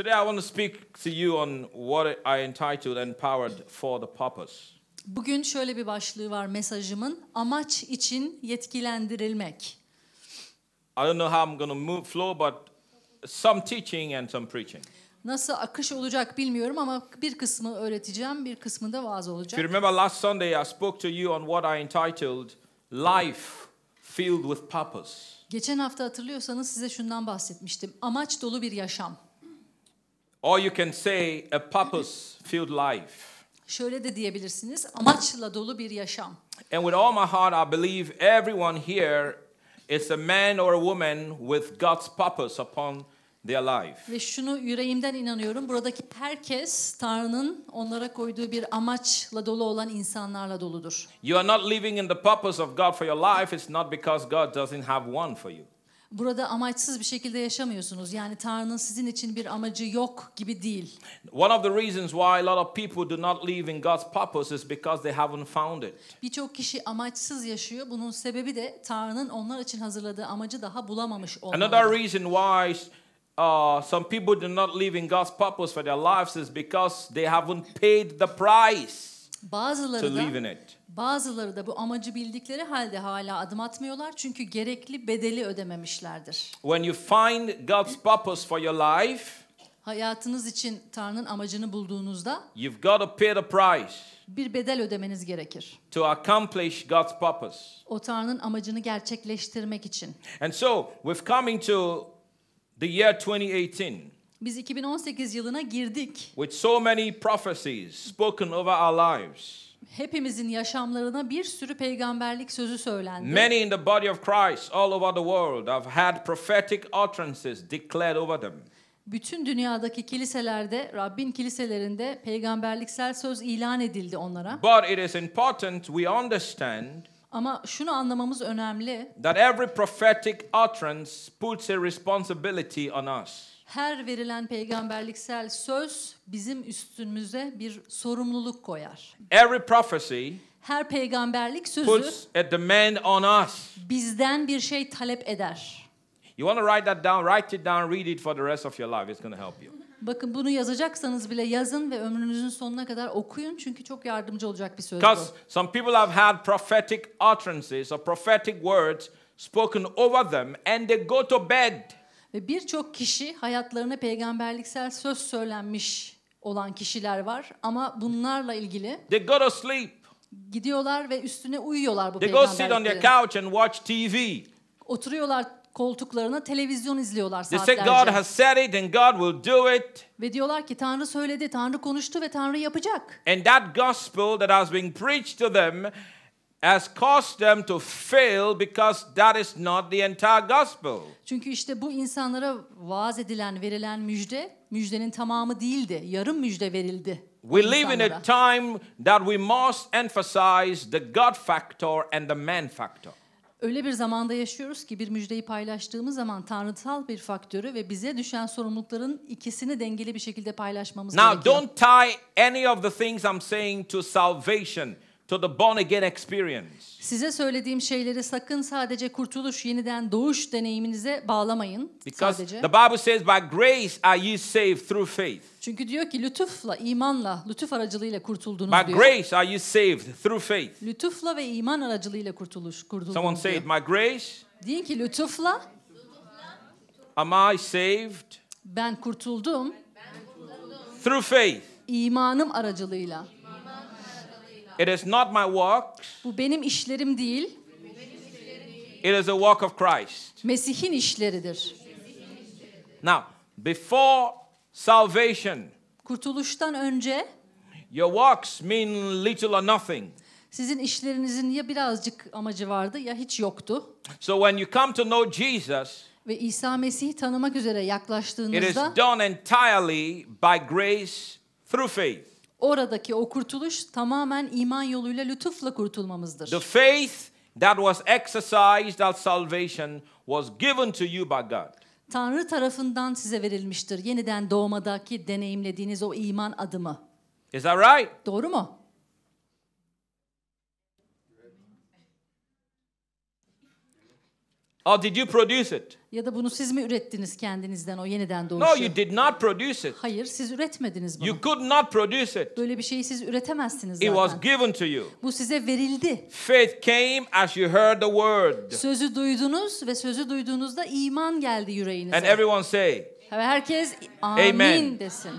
Today I want to speak to you on what I entitled Empowered for the Purpose. Bugün şöyle bir başlığı var mesajımın. Amaç için yetkilendirilmek. I don't know how I'm going to move flow but some teaching and some preaching. Nasıl akış olacak bilmiyorum ama bir kısmı öğreteceğim, bir kısmı da vaaz olacak. If you remember last Sunday I spoke to you on what I entitled Life Filled with Purpose. Geçen hafta hatırlıyorsanız size şundan bahsetmiştim. Amaç dolu bir yaşam. Or you can say a purpose-filled life. Şöyle de diyebilirsiniz, amaçla dolu bir yaşam. And with all my heart I believe everyone here is a man or a woman with God's purpose upon their life. Ve şunu yüreğimden inanıyorum, buradaki herkes Tanrı'nın onlara koyduğu bir amaçla dolu olan insanlarla doludur. You are not living in the purpose of God for your life, it's not because God doesn't have one for you. Burada amaçsız bir şekilde yaşamıyorsunuz. Yani Tanrı'nın sizin için bir amacı yok gibi değil. One of the reasons why a lot of people do not live in God's purpose is because they haven't found it. Birçok kişi amaçsız yaşıyor. Bunun sebebi de Tanrı'nın onlar için hazırladığı amacı daha bulamamış olmaları. Another reason why uh, some people do not live in God's purpose for their lives is because they haven't paid the price. Bazıları to da, live in it. Bazıları da bu amacı bildikleri halde hala adım atmıyorlar çünkü gerekli bedeli ödememişlerdir. When you find God's purpose for your life, hayatınız için Tanrı'nın amacını bulduğunuzda you've got to pay the price. Bir bedel ödemeniz gerekir. To accomplish God's purpose. O Tanrı'nın amacını gerçekleştirmek için. And so we've coming to the year 2018. Biz 2018 yılına girdik. With so many prophecies spoken over our lives. Hepimizin yaşamlarına bir sürü peygamberlik sözü söylendi. Many in the body of Christ all over the world have had prophetic utterances declared over them. Bütün dünyadaki kiliselerde, Rabbin kiliselerinde peygamberliksel söz ilan edildi onlara. But it is important we understand ama şunu anlamamız önemli. That every prophetic utterance puts a responsibility on us her verilen peygamberliksel söz bizim üstümüze bir sorumluluk koyar. Every prophecy her peygamberlik sözü puts a demand on us. bizden bir şey talep eder. You want to write that down, write it down, read it for the rest of your life. It's going to help you. Bakın bunu yazacaksanız bile yazın ve ömrünüzün sonuna kadar okuyun çünkü çok yardımcı olacak bir söz bu. some people have had prophetic utterances or prophetic words spoken over them and they go to bed ve birçok kişi hayatlarına peygamberliksel söz söylenmiş olan kişiler var ama bunlarla ilgili They go to sleep. gidiyorlar ve üstüne uyuyorlar bu They go sit on their couch and watch TV. Oturuyorlar koltuklarına televizyon izliyorlar saatlerce. They say God has said it and God will do it. Ve diyorlar ki Tanrı söyledi, Tanrı konuştu ve Tanrı yapacak. And that gospel that has been preached to them has caused them to fail because that is not the entire gospel. Çünkü işte bu insanlara vaaz edilen, verilen müjde, müjdenin tamamı değildi. Yarım müjde verildi. We live in a time that we must emphasize the God factor and the man factor. Öyle bir zamanda yaşıyoruz ki bir müjdeyi paylaştığımız zaman tanrısal bir faktörü ve bize düşen sorumlulukların ikisini dengeli bir şekilde paylaşmamız Now, gerekiyor. Now don't tie any of the things I'm saying to salvation to the born again experience. Size söylediğim şeyleri sakın sadece kurtuluş, yeniden doğuş deneyiminize bağlamayın. Because sadece. the Bible says by grace are you saved through faith. Çünkü diyor ki lütufla, imanla, lütuf aracılığıyla kurtuldunuz by diyor. By grace are you saved through faith. Lütufla ve iman aracılığıyla kurtuluş kurtuldunuz. Someone say it, my grace. Diyin ki lütufla. Am I saved? Ben kurtuldum. Ben kurtuldum. Through faith. İmanım aracılığıyla. It is not my works. Bu benim işlerim değil. It is a work of Christ. Mesih'in işleridir. Now, before salvation. Kurtuluştan önce your works mean little or nothing. Sizin işlerinizin ya birazcık amacı vardı ya hiç yoktu. So when you come to know Jesus, ve İsa Mesih'i tanımak üzere yaklaştığınızda it is done entirely by grace through faith oradaki o kurtuluş tamamen iman yoluyla lütufla kurtulmamızdır. The faith that was exercised at salvation was given to you by God. Tanrı tarafından size verilmiştir. Yeniden doğmadaki deneyimlediğiniz o iman adımı. Is that right? Doğru mu? Or oh, did you produce it? Ya da bunu siz mi ürettiniz kendinizden o yeniden doğuşu? No, you did not produce it. Hayır, siz üretmediniz bunu. You could not produce it. Böyle bir şeyi siz üretemezsiniz zaten. It was given to you. Bu size verildi. Faith came as you heard the word. Sözü duydunuz ve sözü duyduğunuzda iman geldi yüreğinize. And everyone say. herkes amin Amen. desin.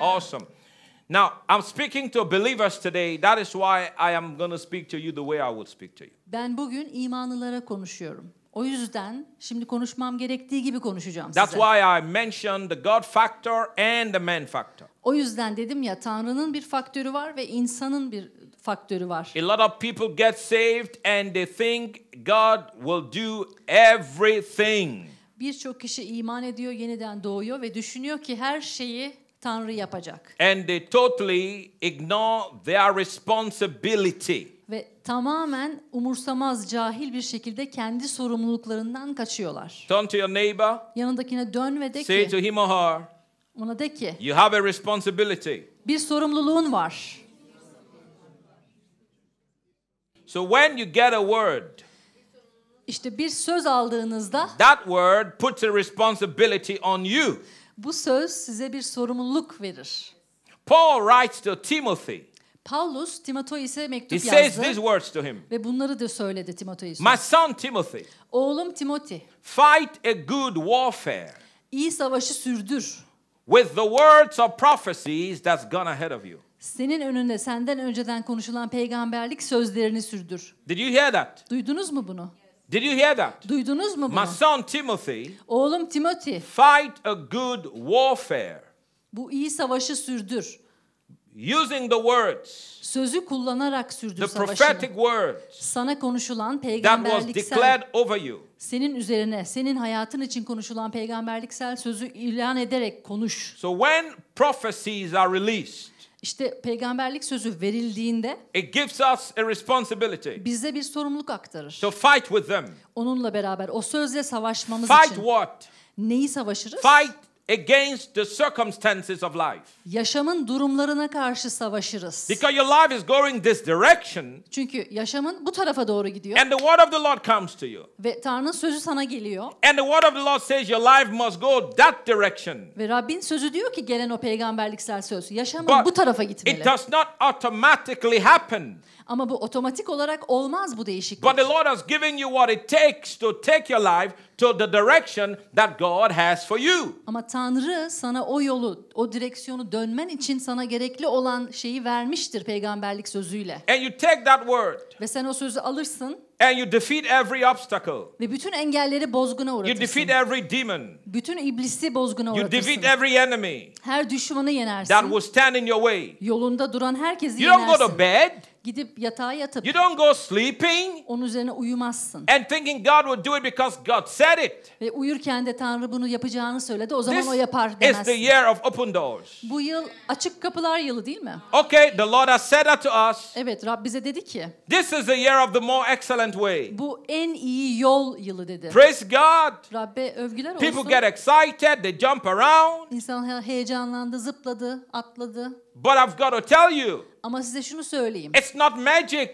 Awesome. Now, I'm speaking to believers today. That is why I am going to speak to you the way I would speak to you. Ben bugün imanlılara konuşuyorum. O yüzden şimdi konuşmam gerektiği gibi konuşacağım That's size. why I mentioned the God factor and the man factor. O yüzden dedim ya Tanrı'nın bir faktörü var ve insanın bir faktörü var. A lot of people get saved and they think God will do everything. Birçok kişi iman ediyor, yeniden doğuyor ve düşünüyor ki her şeyi Tanrı yapacak. And they totally ignore their responsibility ve tamamen umursamaz, cahil bir şekilde kendi sorumluluklarından kaçıyorlar. Turn to your neighbor. Yanındakine dön ve de ki. Say to him or her. Ona de ki. You have a responsibility. Bir sorumluluğun var. So when you get a word, işte bir söz aldığınızda that word puts a responsibility on you. Bu söz size bir sorumluluk verir. Paul writes to Timothy. Paulus Timoteo ise mektup He yazdı. says these words to him. Ve bunları da söyledi Timoteus'a. My son Timothy, Oğlum Timothy, fight a good warfare İyi savaşı sürdür. with the words of prophecies that's gone ahead of you. Senin önünde senden önceden konuşulan peygamberlik sözlerini sürdür. Did you hear that? Duydunuz mu bunu? Did you hear that? Duydunuz mu bunu? My son Timothy, Oğlum Timothy, fight a good warfare bu iyi savaşı sürdür using the words sözü kullanarak sürdür the prophetic words sana konuşulan peygamberliksel over you. senin üzerine senin hayatın için konuşulan peygamberliksel sözü ilan ederek konuş. So when prophecies are released işte peygamberlik sözü verildiğinde it gives us a responsibility. Bize bir sorumluluk aktarır. To fight with them. Onunla beraber o sözle savaşmamız fight için. Fight what? Neyi savaşırız? Fight against the circumstances of life. Yaşamın durumlarına karşı savaşırız. Because your life is going this direction. Çünkü yaşamın bu tarafa doğru gidiyor. And the word of the Lord comes to you. Ve Tanrı'nın sözü sana geliyor. And the word of the Lord says your life must go that direction. Ve Rabbin sözü diyor ki gelen o peygamberliksel söz yaşamın But bu tarafa gitmeli. It does not automatically happen. Ama bu otomatik olarak olmaz bu değişiklik. But the Lord has given you what it takes to take your life to the direction that God has for you. Ama Tanrı sana o yolu, o direksiyonu dönmen için sana gerekli olan şeyi vermiştir peygamberlik sözüyle. And you take that word. Ve sen o sözü alırsın. And you defeat every obstacle. Ve bütün engelleri bozguna uğratırsın. You defeat every demon. Bütün iblisi bozguna uğratırsın. You defeat every enemy. Her düşmanı yenersin. That will stand in your way. Yolunda duran herkesi you yenersin. You don't go to bed. Gidip yatağa yatıp You don't go sleeping onun üzerine uyumazsın. and thinking God would do it because God said it. Ve uyurken de Tanrı bunu yapacağını söyledi. O zaman This o yapar is the year of open doors. Bu yıl açık kapılar yılı değil mi? Okay, the Lord has said that to us. Evet Rab bize dedi ki This is the year of the more excellent way. bu en iyi yol yılı dedi. Praise God. Rabbe övgüler olsun. People get excited, they jump around. İnsan heyecanlandı, zıpladı, atladı. But I've got to tell you. Ama size şunu söyleyeyim. It's not magic.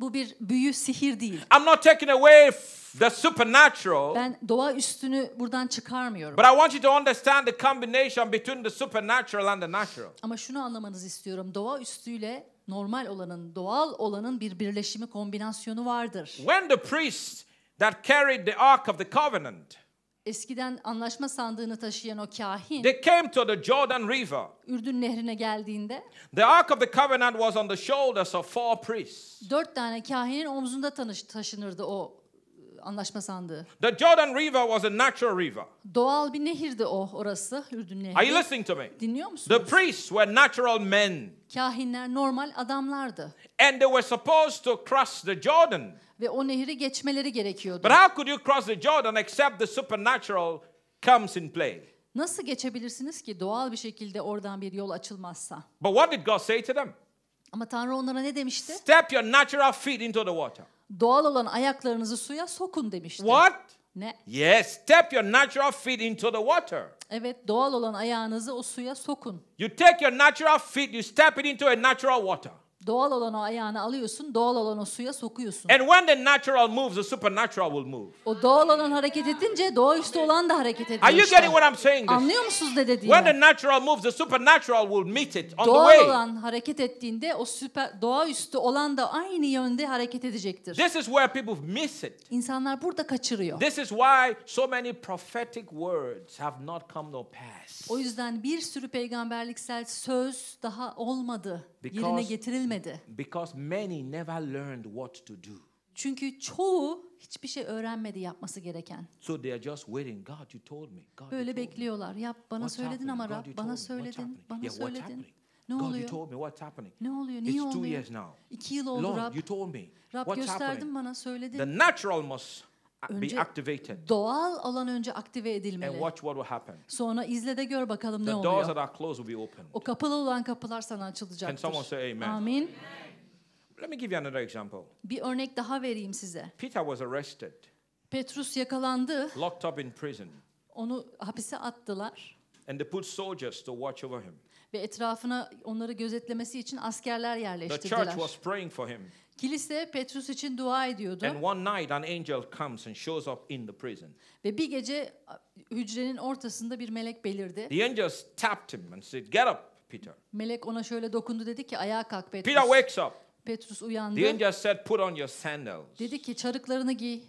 Bu bir büyü, sihir değil. I'm not taking away the supernatural. Ben doğa üstünü buradan çıkarmıyorum. But I want you to understand the combination between the supernatural and the natural. Ama şunu anlamanızı istiyorum. Doğa üstüyle normal olanın, doğal olanın bir birleşimi, kombinasyonu vardır. When the priest that carried the ark of the covenant eskiden anlaşma sandığını taşıyan o kahin They came to the Jordan River. Ürdün Nehri'ne geldiğinde The Ark of the Covenant was on the shoulders of four priests. dört tane kahinin omzunda tanış, taşınırdı o ıı, anlaşma sandığı. The Jordan River was a natural river. Doğal bir nehirdi o orası Ürdün Nehri. Are you listening to me? Dinliyor musunuz? The priests were natural men Kahinler normal adamlardı and they were supposed to cross the Jordan ve o nehri geçmeleri gerekiyordu. But how could you cross the Jordan except the supernatural comes in play? Nasıl geçebilirsiniz ki doğal bir şekilde oradan bir yol açılmazsa? But what did God say to them? Ama Tanrı onlara ne demişti? Step your natural feet into the water. Doğal olan ayaklarınızı suya sokun demişti. What? Ne? Yes, step your natural feet into the water. Evet, doğal olan ayağınızı o suya sokun. You take your natural feet, you step it into a natural water. Doğal olan o ayağını alıyorsun, doğal olan o suya sokuyorsun. And when the natural moves, the supernatural will move. O doğal olan hareket edince doğaüstü olan da hareket ediyor. Are you getting what I'm saying? This? Anlıyor musunuz ne dediğimi? When the natural moves, the supernatural will meet it on doğal the way. Doğal olan hareket ettiğinde o süper doğaüstü olan da aynı yönde hareket edecektir. This is where people miss it. İnsanlar burada kaçırıyor. This is why so many prophetic words have not come to pass. O yüzden bir sürü peygamberliksel söz daha olmadı, because, yerine getirilmedi. Because many never learned what to do. Çünkü çoğu hiçbir şey öğrenmedi yapması gereken. So they are just waiting. God, you told me. God, Böyle bekliyorlar. Yap bana what's söyledin ama Rab, bana söyledin, bana yeah, söyledin. Ne God, oluyor? You told me what's happening. Ne oluyor? Niye It's oluyor? years now. İki yıl oldu Lord, Rab. You told me. Rab what's gösterdin happening? bana söyledin. The natural must önce be activated. Doğal olan önce aktive edilmeli. And watch what will happen. Sonra izle de gör bakalım The ne oluyor. doors that are closed will be opened. O kapalı olan kapılar sana açılacaktır. Can someone say amen? Amin. Let me give you another example. Bir örnek daha vereyim size. Peter was arrested. Petrus yakalandı. Locked up in prison. Onu hapise attılar. And they put soldiers to watch over him. Ve etrafına onları gözetlemesi için askerler yerleştirdiler. The church was praying for him. Kilise Petrus için dua ediyordu. And one night an angel comes and shows up in the prison. Ve bir gece hücrenin ortasında bir melek belirdi. The angel tapped him and said, "Get up, Peter." Melek ona şöyle dokundu dedi ki, "Ayağa kalk Petrus." Peter wakes up. Petrus uyandı. The angel said, "Put on your sandals." Dedi ki, "Çarıklarını giy."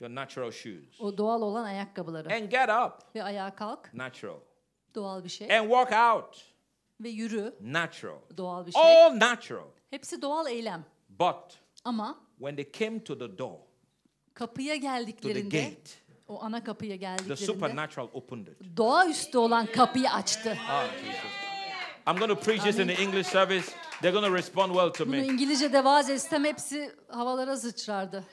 Your natural shoes. O doğal olan ayakkabıları. And get up. Ve ayağa kalk. Natural. Doğal bir şey. And walk out. Ve yürü. Natural. Doğal bir şey. All natural. Hepsi doğal eylem. But ama when they came to the door, kapıya geldiklerinde, to the gate, o ana kapıya geldiklerinde, the supernatural opened it. Doğaüstü olan kapıyı açtı. Ah, Jesus. I'm going to preach this in the English service. They're going to respond well to me. Bunu İngilizce'de vaaz etsem hepsi havalara sıçrardı.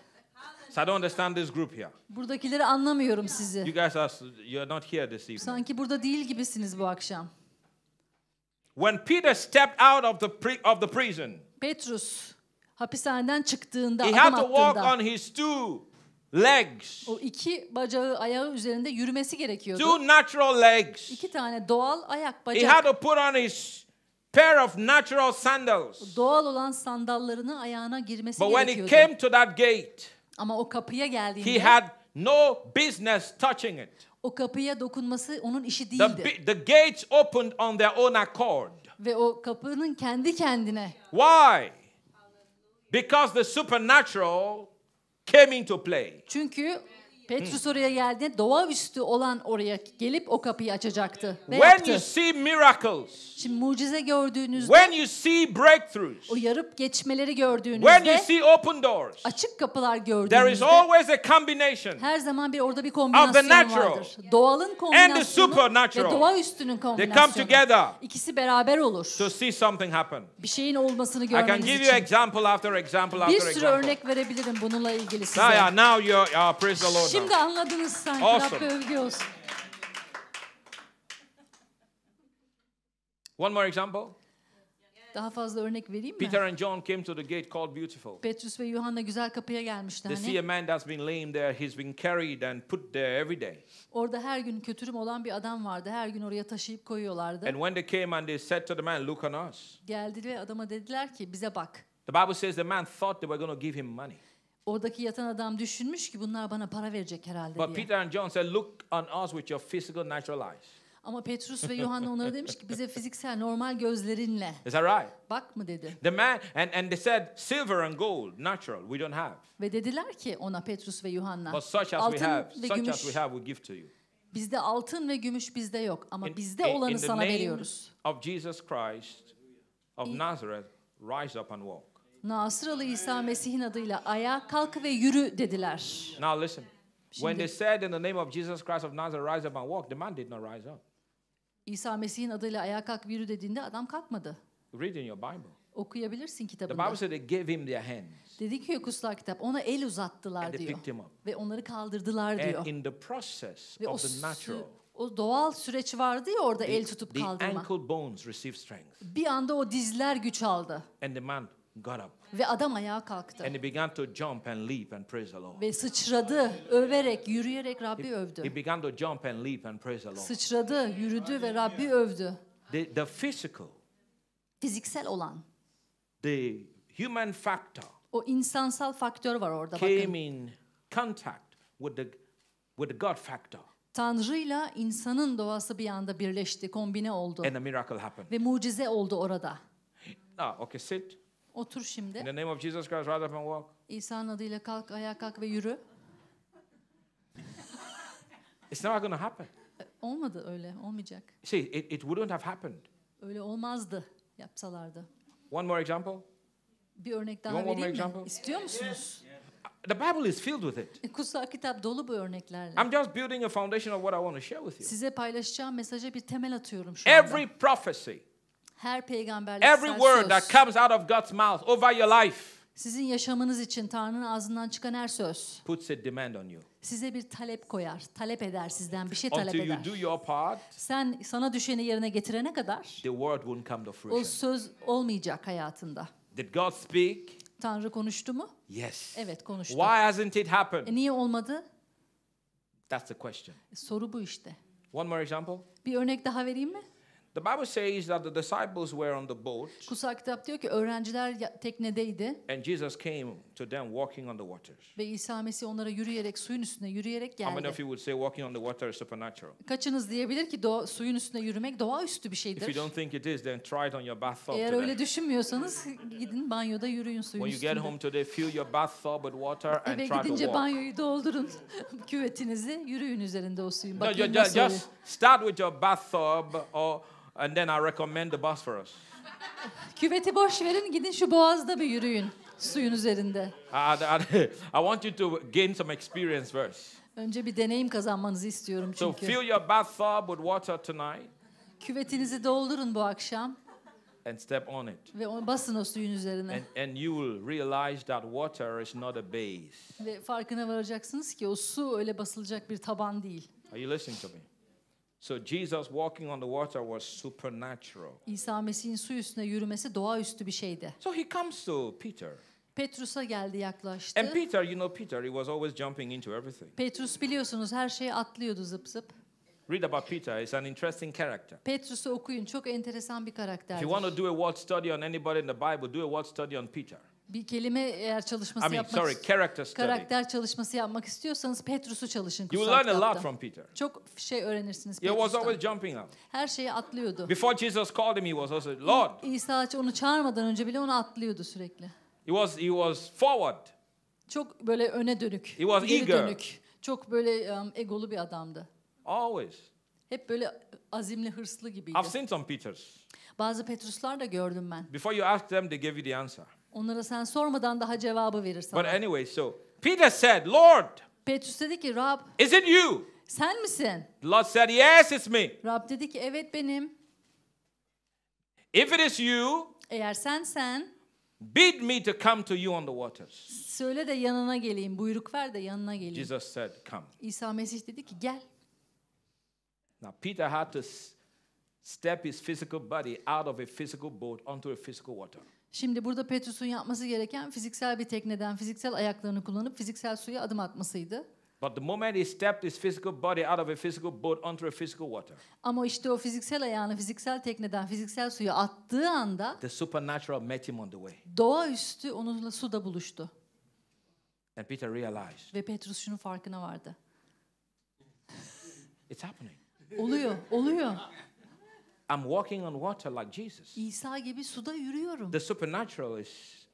So I don't understand this group here. Buradakileri anlamıyorum sizi. You guys are you're not here this evening. Sanki burada değil gibisiniz bu akşam. When Peter stepped out of the pre, of the prison. Petrus hapishaneden çıktığında He had adım to walk attığında on his two legs. o iki bacağı ayağı üzerinde yürümesi Two gerekiyordu. natural legs. İki tane doğal ayak He had to put on his pair of natural sandals. doğal olan sandallarını ayağına girmesi But when he gerekiyordu. came to that gate, Ama o kapıya geldiğinde he had no business touching it. o kapıya dokunması onun işi değildi. bi- the gates opened on their own accord. Ve o kapının kendi kendine Why? Because the supernatural came into play. Çünkü Petrus hmm. oraya geldi. Doğaüstü olan oraya gelip o kapıyı açacaktı. Ve When yaptı. you see miracles, Şimdi mucize gördüğünüzde, when you see breakthroughs, o yarıp geçmeleri gördüğünüzde, when you see open doors, açık kapılar gördüğünüzde, there is always a combination her zaman bir orada bir kombinasyon vardır. Doğalın kombinasyonu and the supernatural. ve doğaüstünün kombinasyonu. They come together İkisi beraber olur. To see something happen. Bir şeyin olmasını görmeniz I can give için. You example after example after bir sürü example. örnek verebilirim bununla ilgili size. Now, now you are, uh, praise the Lord. Şimdi Şimdi anladınız sanki. Awesome. Rabbe övgü olsun. One more example. Daha fazla örnek vereyim mi? Peter and John came to the gate called Beautiful. Petrus ve Yuhanna güzel kapıya gelmişti They hani. see a man that's been lame there, he's been carried and put there every day. Orada her gün kötürüm olan bir adam vardı. Her gün oraya taşıyıp koyuyorlardı. And when they came and they said to the man, look on us. Geldi ve adama dediler ki bize bak. The Bible says the man thought they were going to give him money. Oradaki yatan adam düşünmüş ki bunlar bana para verecek herhalde diye. But Peter and John said, look on us with your physical natural eyes. Ama Petrus ve Yohanna onlara demiş ki bize fiziksel normal gözlerinle. Is that right? Bak mı dedi. The man and and they said silver and gold natural we don't have. Ve dediler ki ona Petrus ve Yohanna. But such as altın we have, such gümüş, as we have we give to you. Bizde altın ve gümüş bizde yok ama in, bizde olanı in, in sana veriyoruz. Of Jesus Christ of Nazareth rise up and walk. Nasıralı İsa Mesih'in adıyla ayağa kalk ve yürü dediler. Now listen. When they said in the name of Jesus Christ of Nazareth rise up and walk, the man did not rise up. İsa Mesih'in adıyla ayağa kalk ve yürü dediğinde adam kalkmadı. Read in your Bible. Okuyabilirsin kitabında. The Bible said they gave him their hands. Dedi ki kutsal kitap ona el uzattılar and diyor. him up. Ve onları kaldırdılar and diyor. And in the process Ve of the natural o doğal süreç vardı ya orada the, el tutup kaldırma. The ankle bones received strength. Bir anda o dizler güç aldı. And the man got up. Ve adam ayağa kalktı. And he began to jump and leap and praise the Lord. Ve sıçradı, överek, yürüyerek Rabbi övdü. He began to jump and leap and praise the Lord. Sıçradı, yürüdü ve Rabbi övdü. The, the physical. Fiziksel olan. The human factor. O insansal faktör var orada came bakın. in contact with the with the God factor. Tanrı'yla insanın doğası bir anda birleşti, kombine oldu. And a miracle happened. Ve mucize oldu orada. Ah, okay, sit. Otur şimdi. In the name of Jesus Christ, rise up and walk. İsa'nın adıyla kalk, ayağa kalk ve yürü. It's not going to happen. E, olmadı öyle, olmayacak. See, it, it wouldn't have happened. Öyle olmazdı yapsalardı. One more example. Bir örnek daha vereyim mi? Example? İstiyor musunuz? Uh, the Bible is filled with it. E, kutsal kitap dolu bu örneklerle. I'm just building a foundation of what I want to share with you. Size paylaşacağım mesaja bir temel atıyorum şu anda. Every prophecy her peygamberlik Every word that comes out of God's mouth over your life sizin yaşamınız için Tanrı'nın ağzından çıkan her söz puts a demand on you. Size bir talep koyar, talep eder sizden, bir şey talep Until eder. You do your part, Sen sana düşeni yerine getirene kadar the word won't come to fruition. o söz olmayacak hayatında. Did God speak? Tanrı konuştu mu? Yes. Evet konuştu. Why hasn't it happened? E niye olmadı? That's the question. E, soru bu işte. One more example. Bir örnek daha vereyim mi? The Bible says that the disciples were on the boat. Kutsal kitap diyor ki öğrenciler teknedeydi. And Jesus came to them walking on the waters. Ve İsa Mesih onlara yürüyerek suyun üstünde yürüyerek geldi. How many of you would say walking on the water is supernatural? Kaçınız diyebilir ki doğa, suyun üstünde yürümek doğaüstü bir şeydir? If you don't think it is then try it on your bathtub Eğer öyle düşünmüyorsanız gidin banyoda yürüyün suyun üstünde. When you get home today fill your bathtub with water and try to walk. Eve gidince banyoyu doldurun küvetinizi yürüyün üzerinde o suyun. Bakayım no, just, just start with your bathtub or And then I recommend the Bosphorus. Küveti boş verin, gidin şu boğazda bir yürüyün suyun üzerinde. I, want you to gain some experience first. Önce bir deneyim kazanmanızı istiyorum çünkü. So fill your bathtub with water tonight. Küvetinizi doldurun bu akşam. And step on it. Ve basın o suyun üzerine. And, and you will realize that water is not a base. Ve farkına varacaksınız ki o su öyle basılacak bir taban değil. Are you listening to me? So Jesus walking on the water was supernatural. İsa Mesih'in su üstüne yürümesi doğaüstü bir şeydi. So he comes to Peter. Petrus'a geldi yaklaştı. And Peter, you know Peter, he was always jumping into everything. Petrus biliyorsunuz her şeyi atlıyordu zıp zıp. Read about Peter. He's an interesting character. Petrus'u okuyun. Çok enteresan bir karakter. If you want to do a word study on anybody in the Bible, do a word study on Peter bir kelime eğer çalışması I mean, yapmak sorry, character study. karakter çalışması yapmak istiyorsanız Petrus'u çalışın You learn a lot from Peter. Çok şey öğrenirsiniz He was always jumping up. Her şeyi atlıyordu. Before Jesus called him, he was also Lord. İsa onu çağırmadan önce bile onu atlıyordu sürekli. He was he was forward. Çok böyle öne dönük. He was eager. dönük. Çok böyle um, egolu bir adamdı. Always. Hep böyle azimli, hırslı gibiydi. I've seen some Peters. Bazı Petruslar da gördüm ben. Before you ask them, they give you the answer. Onlara sen sormadan daha cevabı verirsin. But anyway, so Peter said, Lord, Petrus dedi ki Rab, is it you? Sen misin? Lord said, yes, it's me. Rab dedi ki evet benim. If it is you, eğer sensen, bid me to come to you on the waters. Söyle de yanına geleyim, buyruk ver de yanına geleyim. Jesus said, come. İsa Mesih dedi ki gel. Now Peter had to step his physical body out of a physical boat onto a physical water. Şimdi burada Petrus'un yapması gereken fiziksel bir tekneden fiziksel ayaklarını kullanıp fiziksel suya adım atmasıydı. But the moment he stepped his physical body out of a physical boat onto a physical water. Ama işte o fiziksel ayağını fiziksel tekneden fiziksel suya attığı anda the supernatural met him on the way. Doğaüstü onunla suda buluştu. And Peter realized. Ve Petrus şunun farkına vardı. It's happening. Oluyor, oluyor. I'm walking on water like Jesus. İsa gibi suda yürüyorum. The supernatural is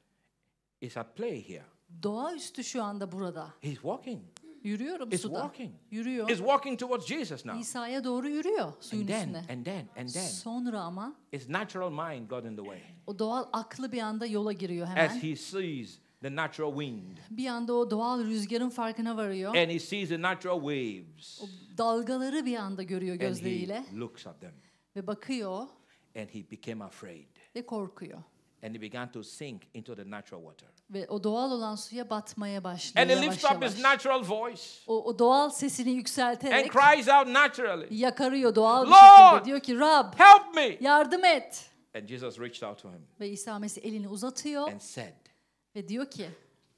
is at play here. Doğaüstü şu anda burada. He's walking. Yürüyorum It's suda. Walking. Yürüyor. He's walking towards Jesus now. İsa'ya doğru yürüyor suyun and then, üstüne. And then, and then. Sonra ama his natural mind got in the way. O doğal aklı bir anda yola giriyor hemen. As he sees the natural wind. Bir anda o doğal rüzgarın farkına varıyor. And he sees the natural waves. O dalgaları bir anda görüyor gözleriyle. And he looks at them ve bakıyor. And he became afraid. Ve korkuyor. And he began to sink into the natural water. Ve o doğal olan suya batmaya başlıyor. And he lifts up his natural voice. O, o doğal sesini yükselterek. And cries out naturally. Yakarıyor doğal bir şekilde. Diyor ki Rab. Help me. Yardım et. And Jesus reached out to him. Ve İsa Mesih elini uzatıyor. And said. Ve diyor ki.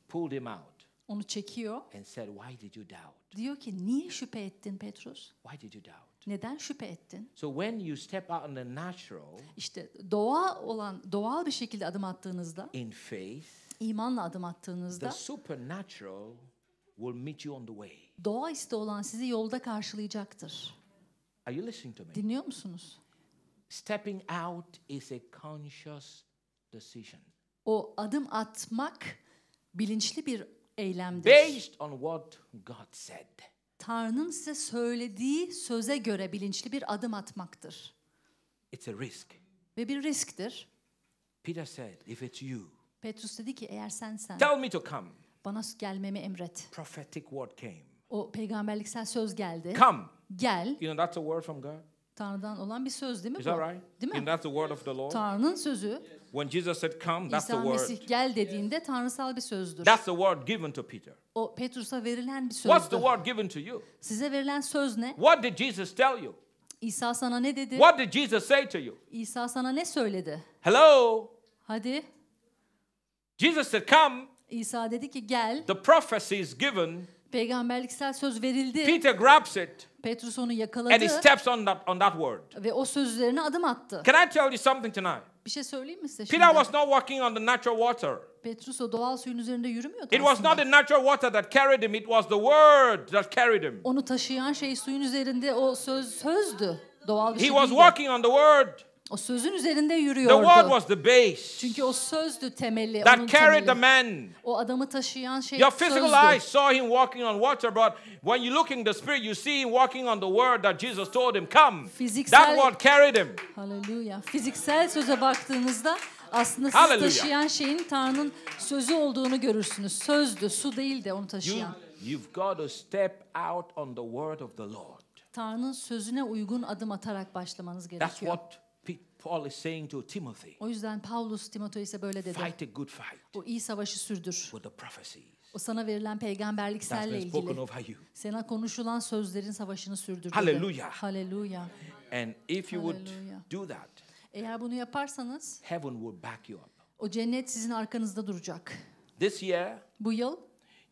Pulled him out onu çekiyor. And said, Why did you doubt? Diyor ki niye şüphe ettin Petrus? Why did you doubt? Neden şüphe ettin? So when you step out in the natural, işte doğa olan doğal bir şekilde adım attığınızda, in faith, imanla adım attığınızda, the supernatural will meet you on the way. Doğa iste olan sizi yolda karşılayacaktır. Are you listening to me? Dinliyor musunuz? Stepping out is a conscious decision. O adım atmak bilinçli bir eylemdir. Based on what God said. Tanrı'nın size söylediği söze göre bilinçli bir adım atmaktır. It's a risk. Ve bir risktir. Peter said, if it's you. Petrus dedi ki eğer sen Tell me to come. Bana gelmemi emret. Prophetic word came. O peygamberliksel söz geldi. Come. Gel. You know that's a word from God. Tanrı'dan olan bir söz değil mi Is bu? That right? Değil mi? Isn't that the word of the Lord? Tanrı'nın sözü. Yes. When Jesus said come, that's the İsa word. Mesih gel dediğinde tanrısal bir sözdür. That's the word given to Peter. O Petrus'a verilen bir sözdür. What's the word given to you? Size verilen söz ne? What did Jesus tell you? İsa sana ne dedi? What did Jesus say to you? İsa sana ne söyledi? Hello. Hadi. Jesus said come. İsa dedi ki gel. The prophecy is given. Peygamberliksel söz verildi. Peter grabs it. Petrus onu yakaladı. And he steps on that on that word. Ve o söz üzerine adım attı. Can I tell you something tonight? Bir şey söyleyeyim mi size şimdi? Peter was not walking on the natural water. Petrus o doğal suyun üzerinde yürümüyordu. It was not the natural water that carried him, it was the word that carried him. Onu taşıyan şey suyun üzerinde o söz sözdü. Doğal bir He şey was walking on the word. O sözün üzerinde yürüyordu. The word was the base. Çünkü o sözdü temeli. That onun carried temeli. the man. O adamı taşıyan şey Your physical sözdü. eyes saw him walking on water, but when you look in the spirit, you see him walking on the word that Jesus told him, come. Fiziksel, that word carried him. Hallelujah. Fiziksel söze baktığınızda aslında siz Hallelujah. taşıyan şeyin Tanrı'nın sözü olduğunu görürsünüz. Sözdü, su değil de onu taşıyan. You, you've got to step out on the word of the Lord. Tanrı'nın sözüne uygun adım atarak başlamanız gerekiyor. That's what Paul is saying to Timothy. O yüzden Paulus ise böyle dedi. Fight a good fight. O iyi savaşı sürdür. With the prophecies. O sana verilen peygamberliklerle ilgili. Sana konuşulan sözlerin savaşını sürdür. Hallelujah. Hallelujah. And if you would do that. Eğer bunu yaparsanız heaven will back you up. O cennet sizin arkanızda duracak. This year bu yıl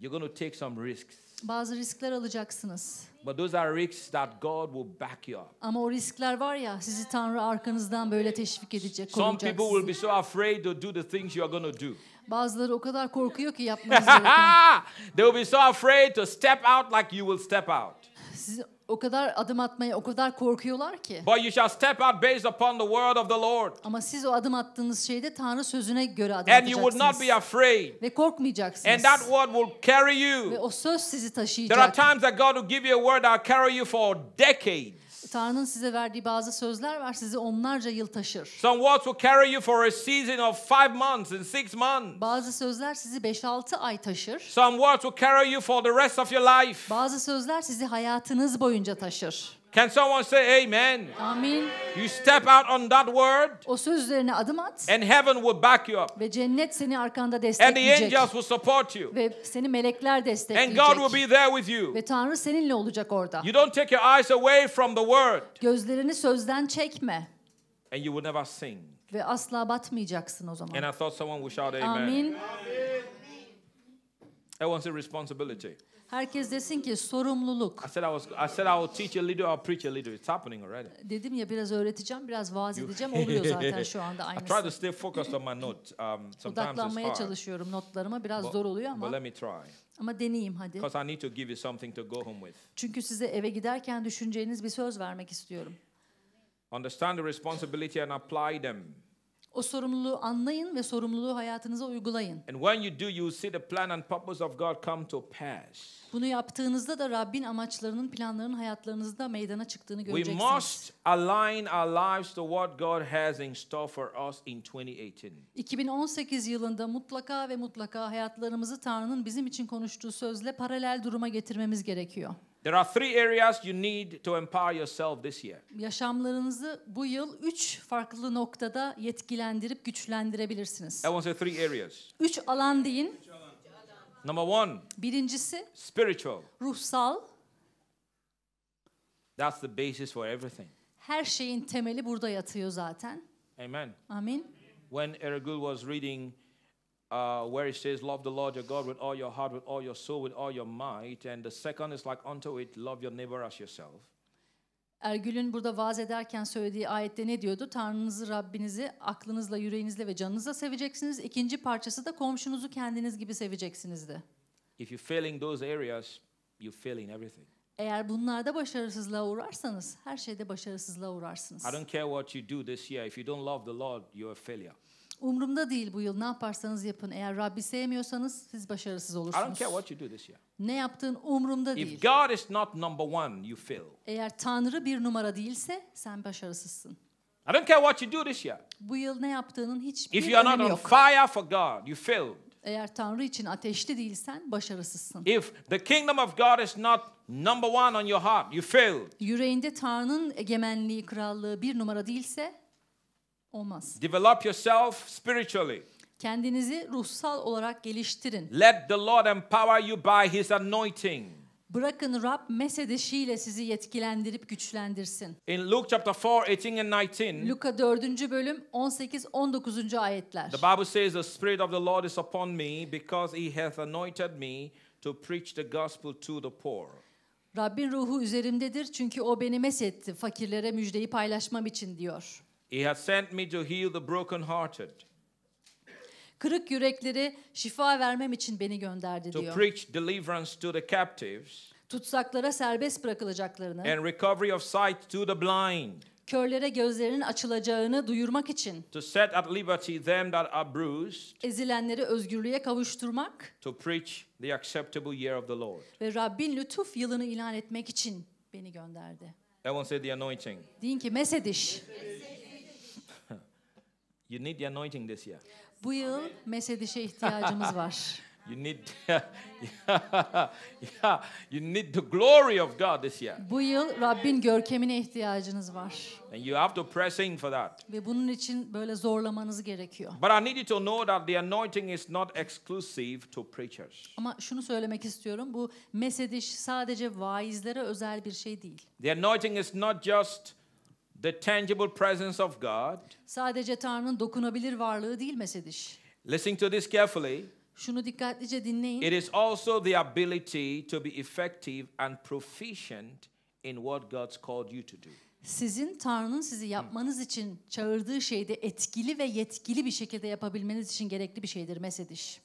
you're going to take some risks. Bazı riskler alacaksınız. But those are risks that God will back you up. Ama o riskler var ya sizi Tanrı arkanızdan böyle teşvik edecek, Some koruyacak people will be so afraid to do the things you are going to do. Bazıları o kadar korkuyor ki yapmanız gerekeni. They will be so afraid to step out like you will step out. Siz o kadar adım atmaya o kadar korkuyorlar ki. But you shall step out based upon the word of the Lord. Ama siz o adım attığınız şeyde Tanrı sözüne göre adım And atacaksınız. And you will not be afraid. Ve korkmayacaksınız. And that word will carry you. Ve o söz sizi taşıyacak. There are times that God will give you a word that will carry you for decades. Tanrı'nın size verdiği bazı sözler var. Sizi onlarca yıl taşır. Some words will carry you for a season of five months and six months. Bazı sözler sizi 5-6 ay taşır. Some words will carry you for the rest of your life. Bazı sözler sizi hayatınız boyunca taşır. Can someone say amen? Amin. You step out on that word. O söz üzerine adım at. And heaven will back you up. Ve cennet seni arkanda destekleyecek. And the angels will support you. Ve seni melekler destekleyecek. And God will be there with you. Ve Tanrı seninle olacak orada. You don't take your eyes away from the word. Gözlerini sözden çekme. And you will never sink. Ve asla batmayacaksın o zaman. And I thought someone would shout amen. Amin. Amin. It was a responsibility. Herkes desin ki sorumluluk. I said I was I said I will teach a little or preach a little. It's happening already. Dedim ya biraz öğreteceğim, biraz vaaz edeceğim. Oluyor zaten şu anda aynısı. I try to stay focused on my note. Um, sometimes Odaklanmaya it's hard. çalışıyorum notlarıma. Biraz but, zor oluyor ama. But let me try. Ama deneyeyim hadi. Because I need to give you something to go home with. Çünkü size eve giderken düşüneceğiniz bir söz vermek istiyorum. Understand the responsibility and apply them. O sorumluluğu anlayın ve sorumluluğu hayatınıza uygulayın. And when you do, you see the plan and purpose of God come to pass. Bunu yaptığınızda da Rabbin amaçlarının, planlarının hayatlarınızda meydana çıktığını göreceksiniz. We must align our lives to what God has in store for us in 2018. 2018 yılında mutlaka ve mutlaka hayatlarımızı Tanrı'nın bizim için konuştuğu sözle paralel duruma getirmemiz gerekiyor. There are three areas you need to empower yourself this year. Yaşamlarınızı bu yıl üç farklı noktada yetkilendirip güçlendirebilirsiniz. I want to say three areas. Üç alan deyin. Number one. Birincisi. Spiritual. Ruhsal. That's the basis for everything. Her şeyin temeli burada yatıyor zaten. Amen. Amin. When Ergül was reading uh, where it says, Love the Lord your God with all your heart, with all your soul, with all your might. And the second is like unto it, love your neighbor as yourself. Ergül'ün burada vaaz ederken söylediği ayette ne diyordu? Tanrınızı, Rabbinizi aklınızla, yüreğinizle ve canınızla seveceksiniz. İkinci parçası da komşunuzu kendiniz gibi seveceksinizdi. If you fail in those areas, you fail in everything. Eğer bunlarda başarısızlığa uğrarsanız her şeyde başarısızlığa uğrarsınız. I don't care what you do this year. If you don't love the Lord, you're a failure. Umrumda değil bu yıl ne yaparsanız yapın. Eğer Rabbi sevmiyorsanız siz başarısız olursunuz. I don't care what you do this year. Ne yaptığın umrumda değil. If God is not number one, you fail. Eğer Tanrı bir numara değilse sen başarısızsın. I don't care what you do this year. Bu yıl ne yaptığının hiçbir If you are not on fire for God, you fail. Eğer Tanrı için ateşli değilsen başarısızsın. If the kingdom of God is not number one on your heart, you fail. Yüreğinde Tanrı'nın egemenliği, krallığı bir numara değilse olmaz. Develop yourself spiritually. Kendinizi ruhsal olarak geliştirin. Let the Lord empower you by his anointing. Bırakın Rab mesedeşiyle sizi yetkilendirip güçlendirsin. In Luke chapter 4, 18 and 19. Luka 4. bölüm 18 19. ayetler. The Bible says the spirit of the Lord is upon me because he hath anointed me to preach the gospel to the poor. Rabbin ruhu üzerimdedir çünkü o beni mesetti fakirlere müjdeyi paylaşmam için diyor. He has sent me to heal the brokenhearted. Kırık yürekleri şifa vermem için beni gönderdi diyor. To preach deliverance to the captives. Tutsaklara serbest bırakılacaklarını. And recovery of sight to the blind. Körlere gözlerinin açılacağını duyurmak için. To set at liberty them that are bruised. Ezilenleri özgürlüğe kavuşturmak. To preach the acceptable year of the Lord. Ve Rabbin lütuf yılını ilan etmek için beni gönderdi. Everyone say the anointing. Deyin ki mesediş. mesediş. You need the anointing this year. Bu yıl mesedişe ihtiyacımız var. You need yeah, you need the glory of God this year. Bu yıl Rabbin görkemine ihtiyacınız var. And you have to press in for that. Ve bunun için böyle zorlamanız gerekiyor. But I need you to know that the anointing is not exclusive to preachers. Ama şunu söylemek istiyorum. Bu mesediş sadece vaizlere özel bir şey değil. The anointing is not just The tangible presence of God. Sadece Tanrı'nın dokunabilir varlığı değil mesediş. Listen to this carefully. Şunu dikkatlice dinleyin. It is also the ability to be effective and proficient in what God's called you to do. Sizin Tanrı'nın sizi yapmanız için çağırdığı şeyde etkili ve yetkili bir şekilde yapabilmeniz için gerekli bir şeydir mesediş.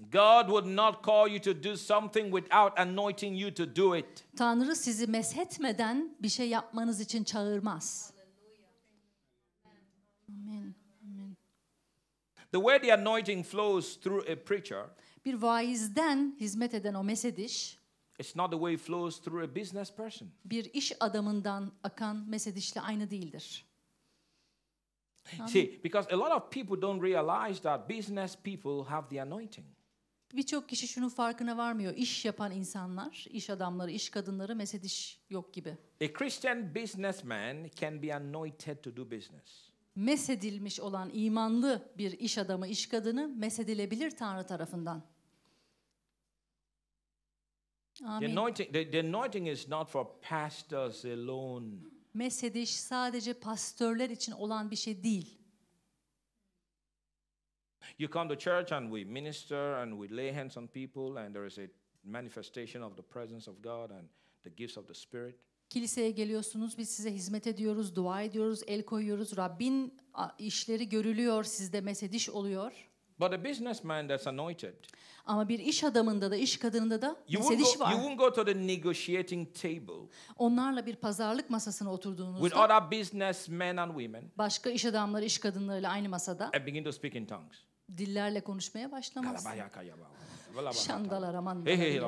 God would not call you to do something without anointing you to do it. Tanrı sizi meshetmeden bir şey yapmanız için çağırmaz. Amen. Amen. The way the anointing flows through a preacher. Bir vaizden hizmet eden o mesediş. It's not the way it flows through a business person. Bir iş adamından akan mesedişle aynı değildir. See, because a lot of people don't realize that business people have the anointing birçok kişi şunun farkına varmıyor. İş yapan insanlar, iş adamları, iş kadınları mesed iş yok gibi. A Christian businessman can be anointed to do business. Mesedilmiş olan imanlı bir iş adamı, iş kadını mesedilebilir Tanrı tarafından. Amin. The anointing, the, the anointing is not for pastors alone. Mesediş sadece pastörler için olan bir şey değil. You come to church and we minister and we lay hands on people and there is a manifestation of the presence of God and the gifts of the Spirit. Kiliseye geliyorsunuz, biz size hizmet ediyoruz, dua ediyoruz, el koyuyoruz. Rabbin işleri görülüyor, sizde mesediş oluyor. But a businessman that's anointed. Ama bir iş adamında da iş kadınında da mesediş var. You won't go to the negotiating table. Onlarla bir pazarlık masasına oturduğunuzda with other businessmen and women. Başka iş adamları, iş kadınlarıyla aynı masada. And begin to speak in tongues dillerle konuşmaya başlamazsın. Şandalar aman. Hey hey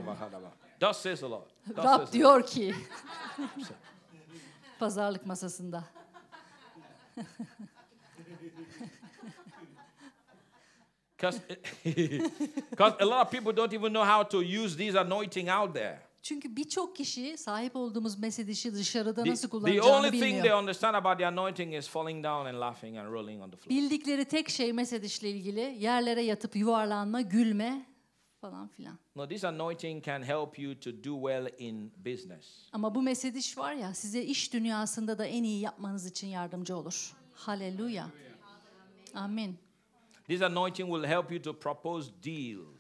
Das says a lot. Rab diyor ki pazarlık masasında. Because a lot of people don't even know how to use this anointing out there. Çünkü birçok kişi sahip olduğumuz mesajı dışarıda nasıl the kullanacağını only thing they bilmiyor. understand about the anointing is falling down and laughing and rolling on the floor. Bildikleri tek şey mesajla ilgili yerlere yatıp yuvarlanma, gülme falan filan. No, this anointing can help you to do well in business. Ama bu mesaj var ya size iş dünyasında da en iyi yapmanız için yardımcı olur. Haleluya. Amin. This anointing will help you to propose deals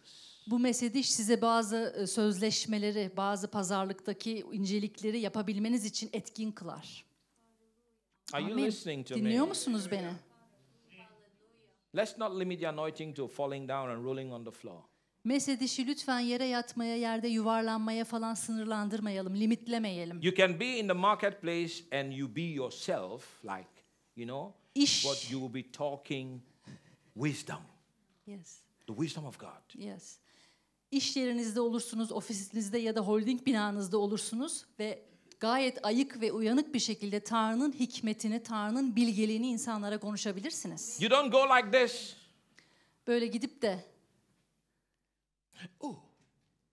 bu mesediş size bazı e, sözleşmeleri, bazı pazarlıktaki incelikleri yapabilmeniz için etkin kılar. Amin. Dinliyor musunuz beni? Let's not limit the anointing to falling down and rolling on the floor. Mesedişi lütfen yere yatmaya, yerde yuvarlanmaya falan sınırlandırmayalım, limitlemeyelim. You can be in the marketplace and you be yourself like, you know, İş. but you will be talking wisdom. Yes. The wisdom of God. Yes iş yerinizde olursunuz, ofisinizde ya da holding binanızda olursunuz ve gayet ayık ve uyanık bir şekilde Tanrı'nın hikmetini, Tanrı'nın bilgeliğini insanlara konuşabilirsiniz. You don't go like this. Böyle gidip de Oh.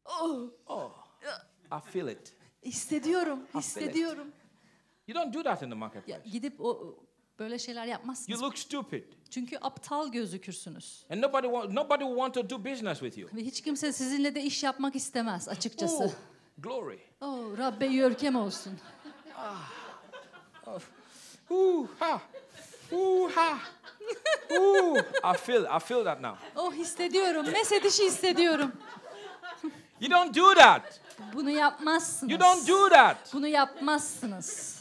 Oh. Oh. I feel it. Hissediyorum, hissediyorum. You don't do that in the marketplace. Ya, gidip o Böyle şeyler yapmazsınız. You look stupid. Çünkü aptal gözükürsünüz. And nobody want, nobody want to do business with you. Ve hiç kimse sizinle de iş yapmak istemez açıkçası. Oh, glory. Oh, Rabbe yörkem olsun. Ah. Oh. Ooh, ha. Ooh, ha. Ooh, I feel, I feel that now. Oh hissediyorum. Mesedişi hissediyorum. You don't do that. Bunu yapmazsınız. You don't do that. Bunu yapmazsınız.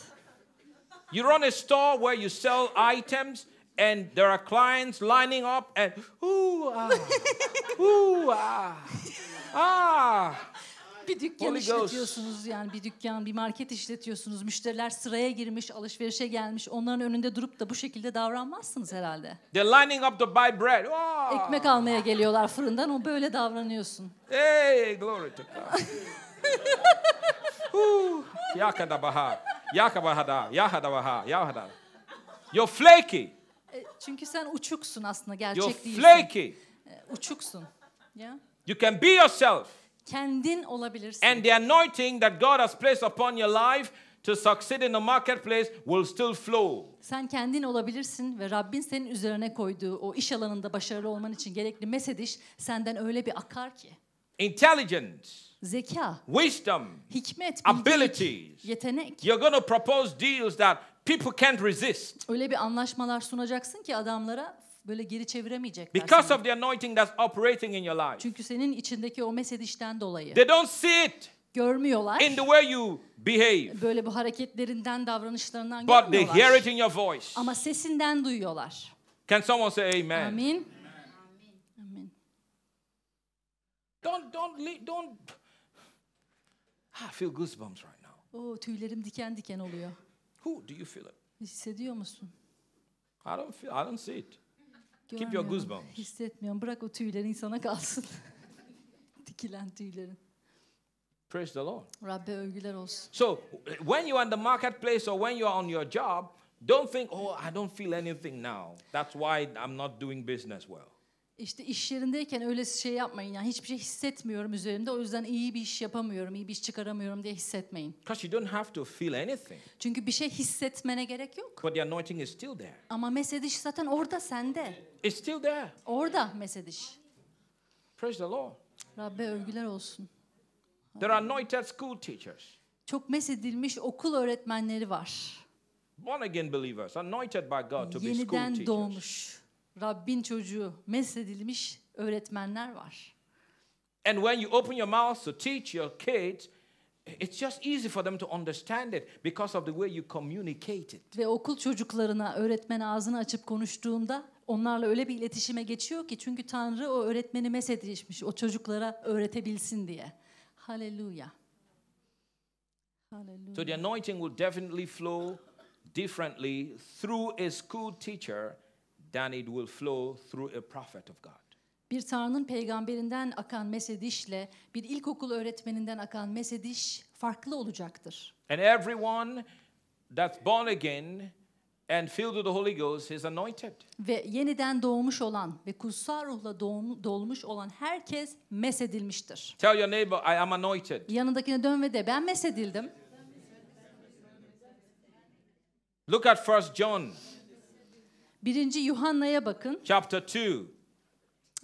You run a store where you sell items and there are clients lining up and ooh ah, ah, ah. Bir dükkan Holy işletiyorsunuz Ghost. yani bir dükkan, bir market işletiyorsunuz. Müşteriler sıraya girmiş, alışverişe gelmiş. Onların önünde durup da bu şekilde davranmazsınız herhalde. They're lining up to buy bread. Oh. Ekmek almaya geliyorlar fırından. O böyle davranıyorsun. Hey, glory to God. Yakada bahar. Yakabahada, yahadabaha, yahadada. You're flaky. E, çünkü sen uçuksun aslında, gerçek You're değilsin. flaky. E, uçuksun. Yeah. You can be yourself. Kendin olabilirsin. And the anointing that God has placed upon your life to succeed in the marketplace will still flow. Sen kendin olabilirsin ve Rabbin senin üzerine koyduğu o iş alanında başarılı olman için gerekli mesediş senden öyle bir akar ki intelligence, zeka, wisdom, hikmet, abilities. yetenek. You're going to propose deals that people can't resist. Öyle bir anlaşmalar sunacaksın ki adamlara böyle geri çeviremeyecekler. Because of the anointing that's operating in your life. Çünkü senin içindeki o mesedişten dolayı. They don't see it. Görmüyorlar. In the way you behave. Böyle bu hareketlerinden, davranışlarından But görmüyorlar. But they hear it in your voice. Ama sesinden duyuyorlar. Can someone say amen? Amin. Don't, don't, leave, don't. Ah, I feel goosebumps right now. Oh, tüylerim diken diken oluyor. Who do you feel it? Hissediyor musun? I don't feel. I don't see it. Keep your goosebumps. Hissetmiyorum. Bırak o tüyler insana kalsın. Dikilen tüylerin. Praise the Lord. Rabbe övgüler olsun. So when you are in the marketplace or when you are on your job, don't think, "Oh, I don't feel anything now. That's why I'm not doing business well." İşte iş yerindeyken öyle şey yapmayın. Yani hiçbir şey hissetmiyorum üzerimde. O yüzden iyi bir iş yapamıyorum, iyi bir iş çıkaramıyorum diye hissetmeyin. Because you don't have to feel anything. Çünkü bir şey hissetmene gerek yok. But the anointing is still there. Ama mesediş zaten orada sende. It's still there. Orada mesediş. Praise the Lord. Rabbe övgüler olsun. There are anointed school teachers. Çok mesedilmiş okul öğretmenleri var. Born again believers anointed by God to be school teachers. Yeniden doğmuş Rabbin çocuğu mesedilmiş öğretmenler var. And when you open your mouth to teach your kids, it's just easy for them to understand it because of the way you communicate it. Ve okul çocuklarına öğretmen ağzını açıp konuştuğunda onlarla öyle bir iletişime geçiyor ki çünkü Tanrı o öğretmeni mesedilmiş o çocuklara öğretebilsin diye. Hallelujah. Hallelujah. So the anointing will definitely flow differently through a school teacher then it will flow through a prophet of God. Bir Tanrı'nın peygamberinden akan mesedişle bir ilkokul öğretmeninden akan mesediş farklı olacaktır. And everyone that's born again and filled with the Holy Ghost is anointed. Ve yeniden doğmuş olan ve kutsal ruhla doğum, dolmuş olan herkes mesedilmiştir. Tell your neighbor I am anointed. Yanındakine dön ve de ben mesedildim. Look at 1 John 1. Yuhanna'ya bakın. Chapter 2.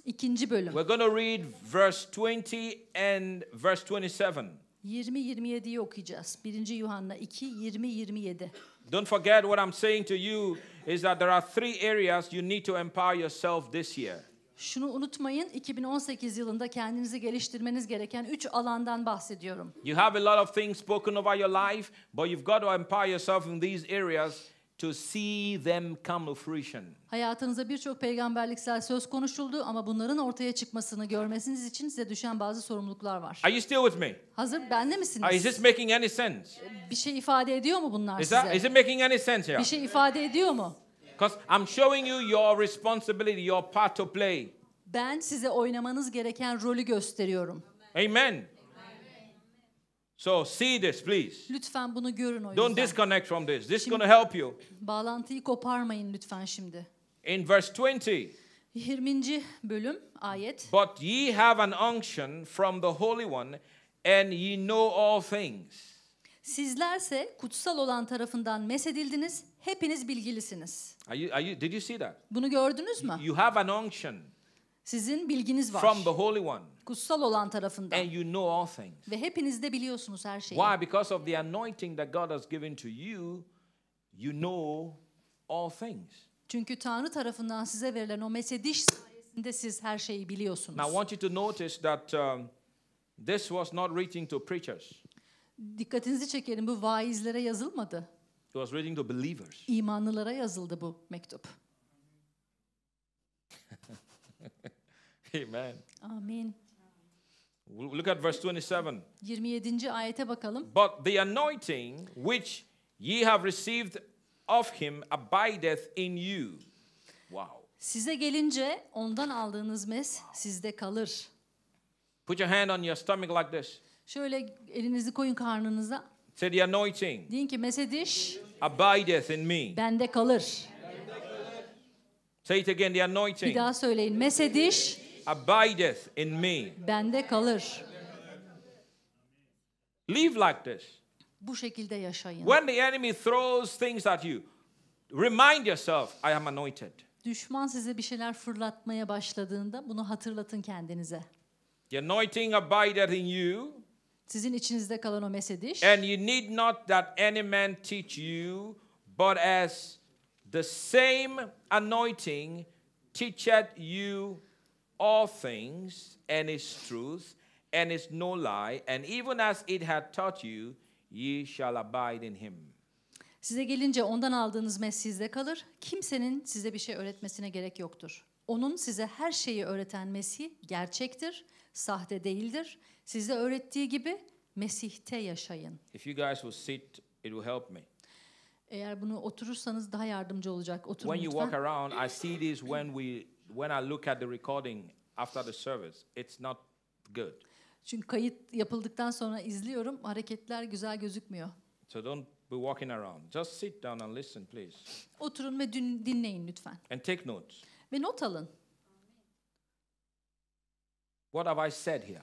İkinci bölüm. We're going to read verse 20 and verse 27. 20 27'yi okuyacağız. 1. Yuhanna 2 20 27. Don't forget what I'm saying to you is that there are three areas you need to empower yourself this year. Şunu unutmayın, 2018 yılında kendinizi geliştirmeniz gereken üç alandan bahsediyorum. You have a lot of things spoken over your life, but you've got to empower yourself in these areas to see them come to fruition. Hayatınızda birçok peygamberliksel söz konuşuldu ama bunların ortaya çıkmasını görmesiniz için size düşen bazı sorumluluklar var. Are you still with me? Hazır bende misiniz? Is this making any sense? Bir şey ifade ediyor mu bunlar is that, size? Is it making any sense here? Bir şey ifade ediyor mu? Because I'm showing you your responsibility, your part to play. Ben size oynamanız gereken rolü gösteriyorum. Amen. So see this please. Lütfen bunu görün o yüzden. Don't disconnect from this. This is going to help you. Bağlantıyı koparmayın lütfen şimdi. In verse 20. 20. bölüm ayet. But ye have an unction from the Holy One and ye know all things. Sizlerse kutsal olan tarafından mesedildiniz, hepiniz bilgilisiniz. Are you, are you, did you see that? Bunu gördünüz mü? You have an unction. Sizin bilginiz var. From the Holy One kutsal olan tarafından. And you know all things. Ve hepiniz de biliyorsunuz her şeyi. Why? Because of the anointing that God has given to you, you know all things. Çünkü Tanrı tarafından size verilen o mesediş sayesinde siz her şeyi biliyorsunuz. Now I want you to notice that um, this was not written to preachers. Dikkatinizi çekelim bu vaizlere yazılmadı. It was written to believers. İmanlılara yazıldı bu mektup. Amen. Amin. Look at verse 27. 27. ayete bakalım. But the anointing which ye have received of him abideth in you. Wow. Size gelince ondan aldığınız mes sizde kalır. Put your hand on your stomach like this. Şöyle elinizi koyun karnınıza. Say the anointing. Deyin ki mesediş. Abideth in me. Bende kalır. Say it again the anointing. Bir daha söyleyin. Mesediş abideth in me. Bende kalır. Live like this. Bu şekilde yaşayın. When the enemy throws things at you, remind yourself I am anointed. Düşman size bir şeyler fırlatmaya başladığında bunu hatırlatın kendinize. The anointing abideth in you. Sizin içinizde kalan o mesediş. And you need not that any man teach you, but as the same anointing teacheth you all things and its truth and its no lie and even as it had taught you ye shall abide in him. Size gelince ondan aldığınız mez sizde kalır. Kimsenin size bir şey öğretmesine gerek yoktur. Onun size her şeyi öğreten Mesih gerçektir, sahte değildir. Size öğrettiği gibi Mesih'te yaşayın. If you guys will sit, it will help me. Eğer bunu oturursanız daha yardımcı olacak. Oturun when lütfen. you walk around, I see this when we when I look at the recording after the service, it's not good. Çünkü kayıt yapıldıktan sonra izliyorum, hareketler güzel gözükmüyor. So don't be walking around. Just sit down and listen please. Oturun ve dinleyin lütfen. And take notes. Ve not alın. What have I said here?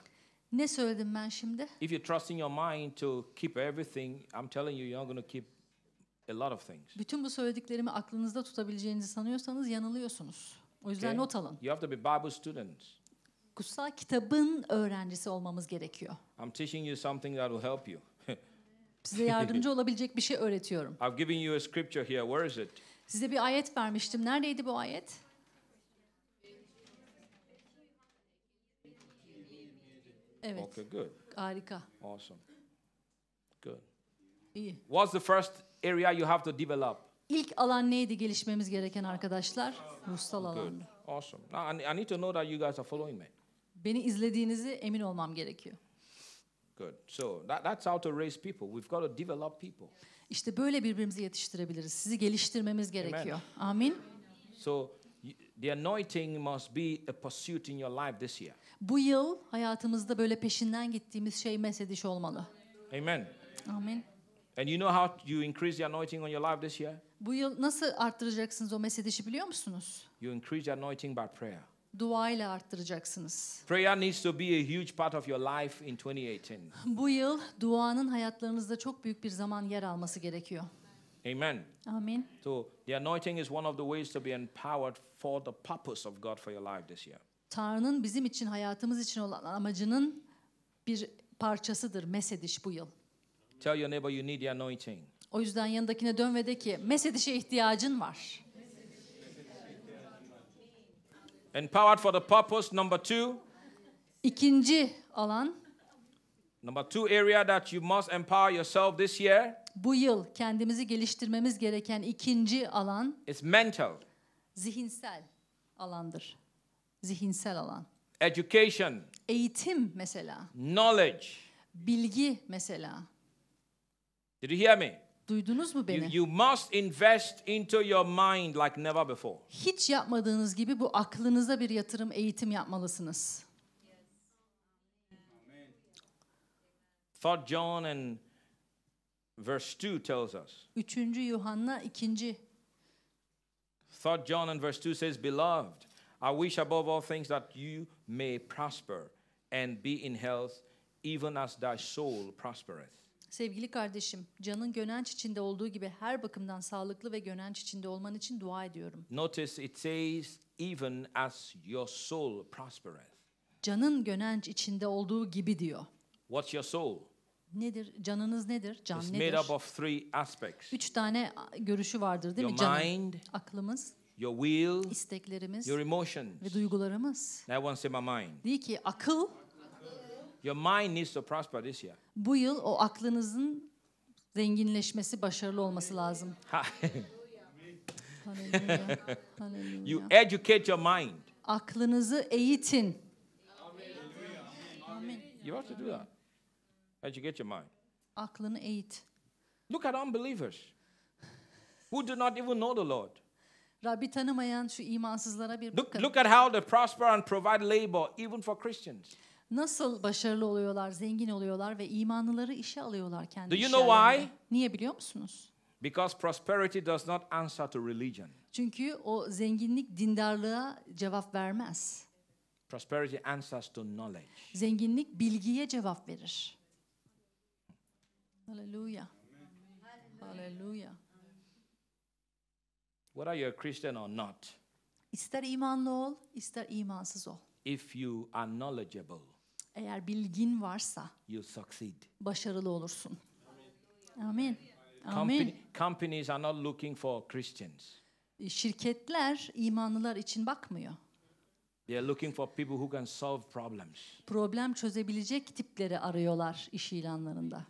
Ne söyledim ben şimdi? If you're trusting your mind to keep everything, I'm telling you you're going to keep a lot of things. Bütün bu söylediklerimi aklınızda tutabileceğinizi sanıyorsanız yanılıyorsunuz. O yüzden okay? not alın. You have to be Bible student. Kutsal kitabın öğrencisi olmamız gerekiyor. I'm teaching you something that will help you. Size yardımcı olabilecek bir şey öğretiyorum. I've given you a scripture here. Where is it? Size bir ayet vermiştim. Neredeydi bu ayet? Evet. Okay, good. Harika. Awesome. Good. İyi. What's the first area you have to develop? İlk alan neydi gelişmemiz gereken arkadaşlar? Ruhsal alandı. Awesome. Now I need to know that you guys are following me. Beni izlediğinizi emin olmam gerekiyor. Good. So that, that's how to raise people. We've got to develop people. İşte böyle birbirimizi yetiştirebiliriz. Sizi geliştirmemiz gerekiyor. Amen. Amin. So the anointing must be a pursuit in your life this year. Bu yıl hayatımızda böyle peşinden gittiğimiz şey mesediş olmalı. Amen. Amen. And you know how you increase the anointing on your life this year? Bu yıl nasıl arttıracaksınız o mesedişi biliyor musunuz? You increase anointing by prayer. Duayla arttıracaksınız. Prayer needs to be a huge part of your life in 2018. Bu yıl duanın hayatlarınızda çok büyük bir zaman yer alması gerekiyor. Amen. Amin. So the anointing is one of the ways to be empowered for the purpose of God for your life this year. Tanrı'nın bizim için hayatımız için olan amacının bir parçasıdır mesediş bu yıl. Tell your neighbor you need the anointing. O yüzden yanındakine dön ve de ki mesedişe ihtiyacın var. Empowered for the purpose number two. İkinci alan. Number two area that you must empower yourself this year. Bu yıl kendimizi geliştirmemiz gereken ikinci alan. It's mental. Zihinsel alandır. Zihinsel alan. Education. Eğitim mesela. Knowledge. Bilgi mesela. Did you hear me? Duydunuz mu beni? You, you must invest into your mind like never before. Hiç yapmadığınız gibi bu aklınıza bir yatırım eğitim yapmalısınız. Third John and verse 2 tells us. 3. Yuhanna 2. Third John and verse 2 says, Beloved, I wish above all things that you may prosper and be in health, even as thy soul prospereth. Sevgili kardeşim, canın gönenç içinde olduğu gibi her bakımdan sağlıklı ve gönenç içinde olman için dua ediyorum. Notice it says even as your soul prospereth. Canın gönenç içinde olduğu gibi diyor. What's your soul? Nedir? Canınız nedir? Can It's nedir? made up of three aspects. Üç tane görüşü vardır değil your mi? Canın, mind, aklımız, your will, isteklerimiz your emotions. ve duygularımız. That one's say my mind. Değil ki akıl Your mind needs to prosper this year. Bu yıl o aklınızın zenginleşmesi, başarılı olması lazım. you educate your mind. Aklınızı eğitin. Amen. You have to do that. Educate your mind. Aklını eğit. Look at unbelievers who do not even know the Lord. Rabbi tanımayan şu imansızlara bir bakın. Look, look at how they prosper and provide labor even for Christians nasıl başarılı oluyorlar, zengin oluyorlar ve imanlıları işe alıyorlar kendi Do you know why? Niye biliyor musunuz? Because prosperity does not answer to religion. Çünkü o zenginlik dindarlığa cevap vermez. Prosperity answers to knowledge. Zenginlik bilgiye cevap verir. Hallelujah. Hallelujah. What are you a Christian or not. İster imanlı ol, ister imansız ol. If you are knowledgeable. Eğer bilgin varsa you succeed. başarılı olursun. Amin. Amin. companies are not looking for Christians. E, şirketler imanlılar için bakmıyor. They are looking for people who can solve problems. Problem çözebilecek tipleri arıyorlar iş ilanlarında.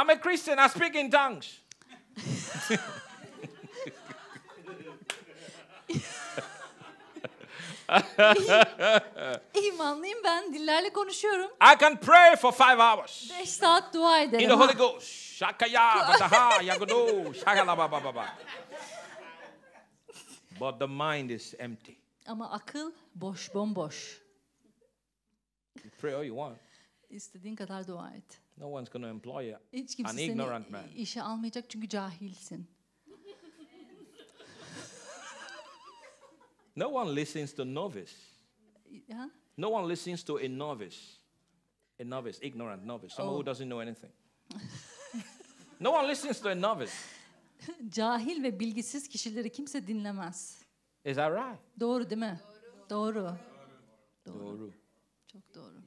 I'm a Christian. I speak in tongues. İmanlıyım ben. Dillerle konuşuyorum. I can pray for five hours. Beş saat dua ederim. In the Holy Ghost. Şakaya, bataha, yagudu, şakalabababa. But the mind is empty. Ama akıl boş, bomboş. You pray all you want. İstediğin kadar dua et. No one's going to employ you. Hiç kimse an seni man. işe almayacak çünkü cahilsin. No one listens to novice. Huh? No one listens to a novice. A novice, ignorant novice, someone oh. who doesn't know anything. no one listens to a novice. Cahil ve bilgisiz kişileri kimse dinlemez. Is that right? Doğru değil mi? Doğru. Doğru. Doğru. doğru. Çok doğru.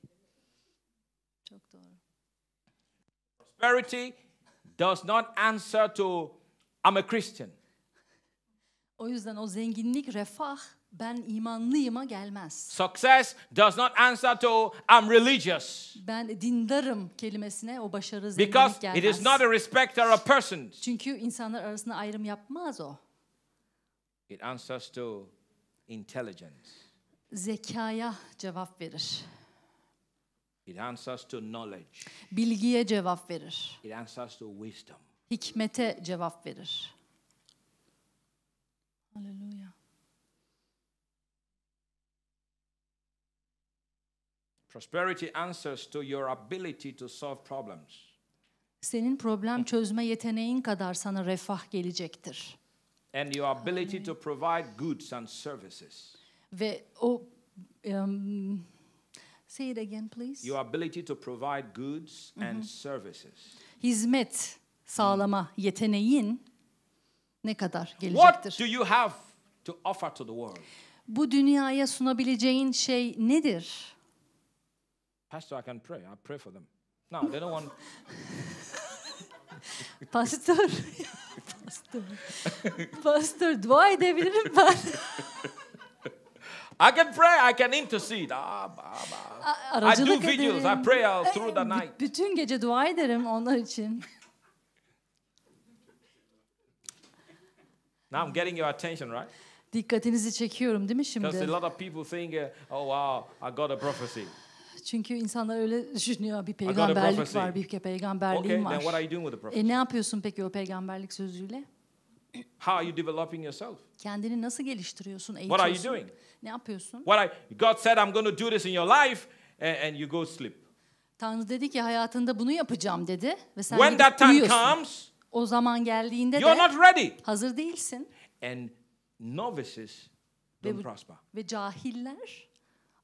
Çok doğru. Prosperity does not answer to I'm a Christian. O yüzden o zenginlik, refah ben imanlıyıma gelmez. Success does not answer to I'm religious. Ben dindarım kelimesine o başarı zenginlik Because gelmez. Because it is not a respecter of persons. Çünkü insanlar arasında ayrım yapmaz o. It answers to intelligence. Zekaya cevap verir. It answers to knowledge. Bilgiye cevap verir. It answers to wisdom. Hikmete cevap verir. Hallelujah. Prosperity answers to your ability to solve problems. Senin problem çözme yeteneğin kadar sana refah gelecektir. And your ability to provide goods and services. Ve o um, say it again please. Your ability to provide goods and mhm. services. Hizmet sağlama yeteneğin ne kadar gelecektir? What do you have to offer to the world? Bu dünyaya sunabileceğin şey nedir? Pastor, I can pray. I pray for them. No, they don't want. Pastor, pastor, pastor, dua edebilirim ben. I can pray, I can intercede. Ah, bah, bah. I do videos, I pray all through the night. Bütün gece dua ederim onlar için. Now I'm getting your attention, right? Dikkatinizi çekiyorum değil mi şimdi? Because a lot of people think, oh wow, I got a prophecy. Çünkü insanlar öyle düşünüyor bir peygamberlik var, bir peygamberliğim okay, var. E ne yapıyorsun peki o peygamberlik sözüyle? How are you developing yourself? Kendini nasıl geliştiriyorsun, eğitiyorsun? What are you doing? Ne yapıyorsun? What I, God said I'm going to do this in your life and, and you go sleep. Tanrı dedi ki hayatında bunu yapacağım dedi ve sen When that time uyuyorsun. comes, o zaman geldiğinde You're de not ready. hazır değilsin. And novices don't prosper. Ve cahiller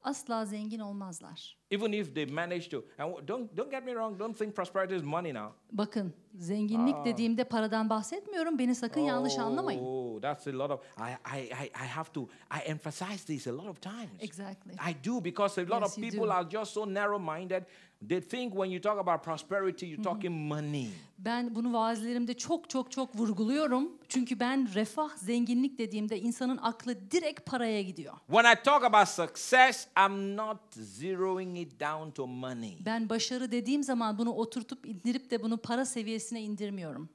asla zengin olmazlar. Even if they manage to, and don't don't get me wrong, don't think prosperity is money now. Bakın zenginlik Aa. Ah. dediğimde paradan bahsetmiyorum. Beni sakın oh, yanlış anlamayın. Oh, that's a lot of I I I have to I emphasize this a lot of times. Exactly. I do because a lot yes, of people are just so narrow minded. They think when you talk about prosperity you're talking money. Ben bunu vaazlerimde çok çok çok vurguluyorum. Çünkü ben refah, zenginlik dediğimde insanın aklı direkt paraya gidiyor. When I talk about success, I'm not zeroing it down to money. Ben başarı dediğim zaman bunu oturtup indirip de bunu para seviyesine indirmiyorum.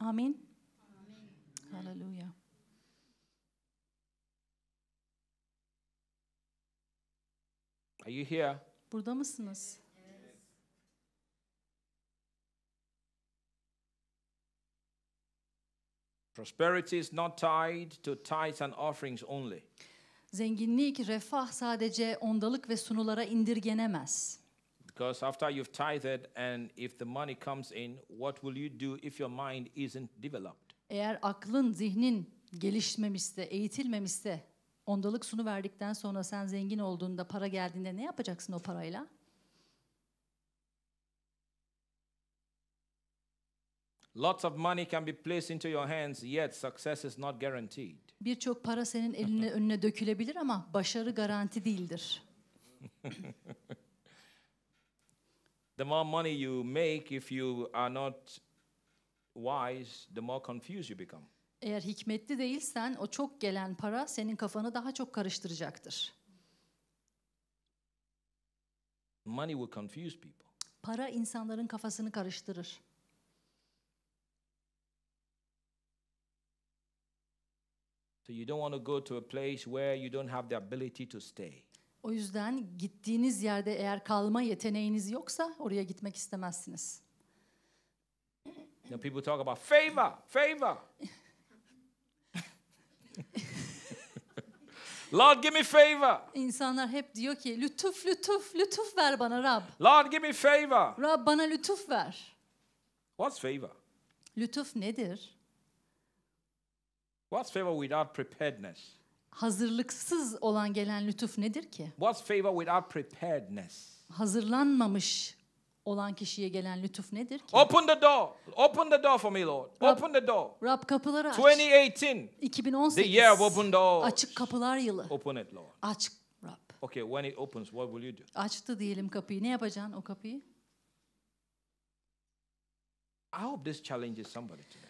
Amin. Amin. Hallelujah. Are you here? Burada mısınız? Prosperity is not tied to tithes and offerings only. Zenginlik, refah sadece ondalık ve sunulara indirgenemez. Because after you've tithed and if the money comes in, what will you do if your mind isn't developed? Eğer aklın, zihnin gelişmemişse, eğitilmemişse, ondalık sunu verdikten sonra sen zengin olduğunda, para geldiğinde ne yapacaksın o parayla? Lots of money can be placed into your hands, yet success is not guaranteed. Birçok para senin eline önüne dökülebilir ama başarı garanti değildir. The more money you make, if you are not wise, the more confused you become. Eğer hikmetli değilsen o çok gelen para senin kafanı daha çok karıştıracaktır. Money will confuse people. Para insanların kafasını karıştırır. So you don't want to go to a place where you don't have the ability to stay. O yüzden gittiğiniz yerde eğer kalma yeteneğiniz yoksa oraya gitmek istemezsiniz. Now people talk about favor, favor. Lord give me favor. İnsanlar hep diyor ki lütuf lütuf lütuf ver bana Rab. Lord give me favor. Rab bana lütuf ver. What's favor? Lütuf nedir? What's favor without preparedness? hazırlıksız olan gelen lütuf nedir ki? What's favor without preparedness? Hazırlanmamış olan kişiye gelen lütuf nedir ki? Open the door. Open the door for me Lord. Rab, open the door. Rab kapıları aç. 2018. 2018. The year of open doors. Açık kapılar yılı. Open it Lord. Aç Rab. Okay, when it opens what will you do? Açtı diyelim kapıyı. Ne yapacaksın o kapıyı? I hope this challenges somebody today.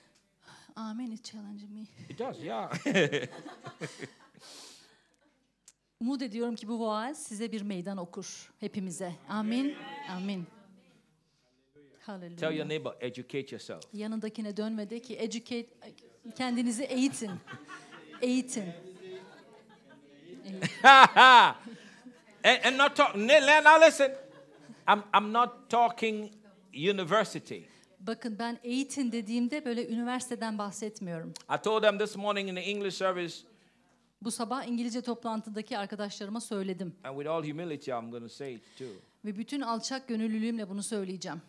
Amen. It challenges me. It does, yeah. Umut ediyorum ki bu vaaz size bir meydan okur hepimize. Amin. Amin. Hallelujah. Tell your neighbor, educate yourself. Yanındakine dön de ki educate kendinizi eğitin. eğitin. and, and not talk. Now listen. I'm I'm not talking university. Bakın ben eğitin dediğimde böyle üniversiteden bahsetmiyorum. I told them this morning in the English service bu sabah İngilizce toplantıdaki arkadaşlarıma söyledim. And with all humility I'm going to say it too. Ve bütün alçak gönüllülüğümle bunu söyleyeceğim.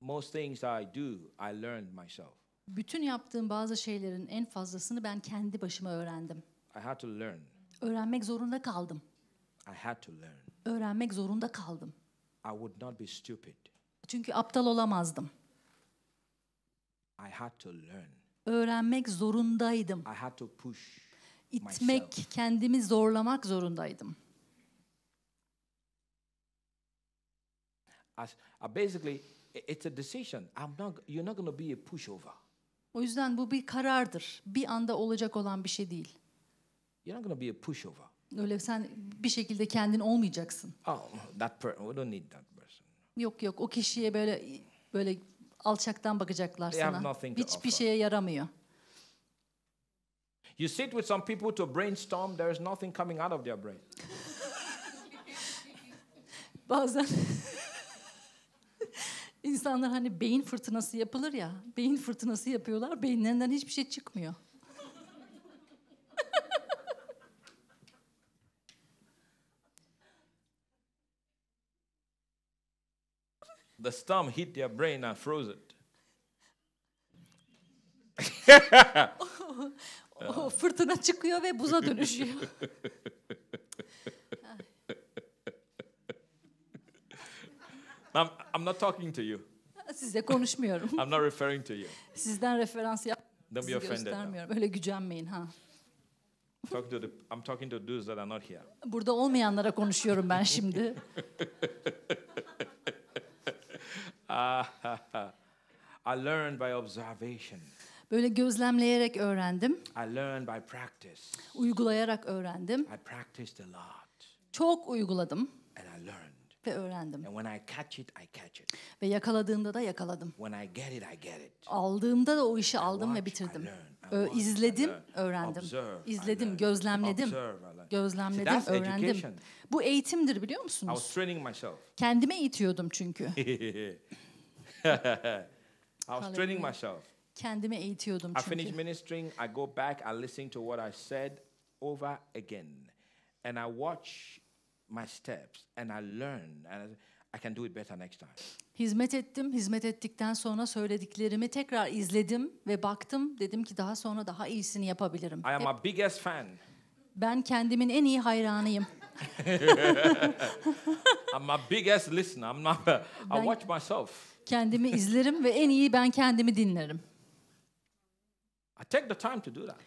Most things I do, I learned myself. Bütün yaptığım bazı şeylerin en fazlasını ben kendi başıma öğrendim. I had to learn. Öğrenmek zorunda kaldım. I had to learn. Öğrenmek zorunda kaldım. I would not be stupid. Çünkü aptal olamazdım. I had to learn öğrenmek zorundaydım. I had to push İtmek, myself. kendimi zorlamak zorundaydım. As, uh, basically it's a decision. I'm not you're not going to be a pushover. O yüzden bu bir karardır. Bir anda olacak olan bir şey değil. You're not going to be a pushover. Öyle sen bir şekilde kendin olmayacaksın. Oh, that person, we don't need that person. Yok yok o kişiye böyle böyle alçaktan bakacaklar They sana. nothing to Hiçbir şeye yaramıyor. You sit with some people to brainstorm, there is nothing coming out of their brain. Bazen insanlar hani beyin fırtınası yapılır ya. Beyin fırtınası yapıyorlar. Beyinlerinden hiçbir şey çıkmıyor. the storm hit their brain and froze it. o fırtına çıkıyor ve buza dönüşüyor. I'm, I'm not talking to you. Sizle konuşmuyorum. I'm not referring to you. Sizden referans yap. Don't be offended. Göstermiyorum. Öyle gücenmeyin ha. Talking to the, I'm talking to those that are not here. Burada olmayanlara konuşuyorum ben şimdi. I learned by observation. Böyle gözlemleyerek öğrendim. I learned by practice. Uygulayarak öğrendim. I practiced a lot. Çok uyguladım. And I learned ve öğrendim. And when I catch it, I catch it. Ve yakaladığımda da yakaladım. When I get it, I get it. Aldığımda da o işi aldım watch, ve bitirdim. I learn, izledim, öğrendim. Observe, izledim, gözlemledim. Observe, Gözlemledim, See, öğrendim. Education. Bu eğitimdir biliyor musunuz? I was training myself. Kendime eğitiyordum çünkü. I was training myself. Kendimi eğitiyordum çünkü. I finish ministering, I go back, I listen to what I said over again. And I watch my steps and I learn and I can do it better next time. Hizmet ettim, hizmet ettikten sonra söylediklerimi tekrar izledim ve baktım. Dedim ki daha sonra daha iyisini yapabilirim. I am Hep. a biggest fan. Ben kendimin en iyi hayranıyım. I'm a biggest listener. I'm not. A, I watch myself. kendimi izlerim ve en iyi ben kendimi dinlerim. I take the time to do that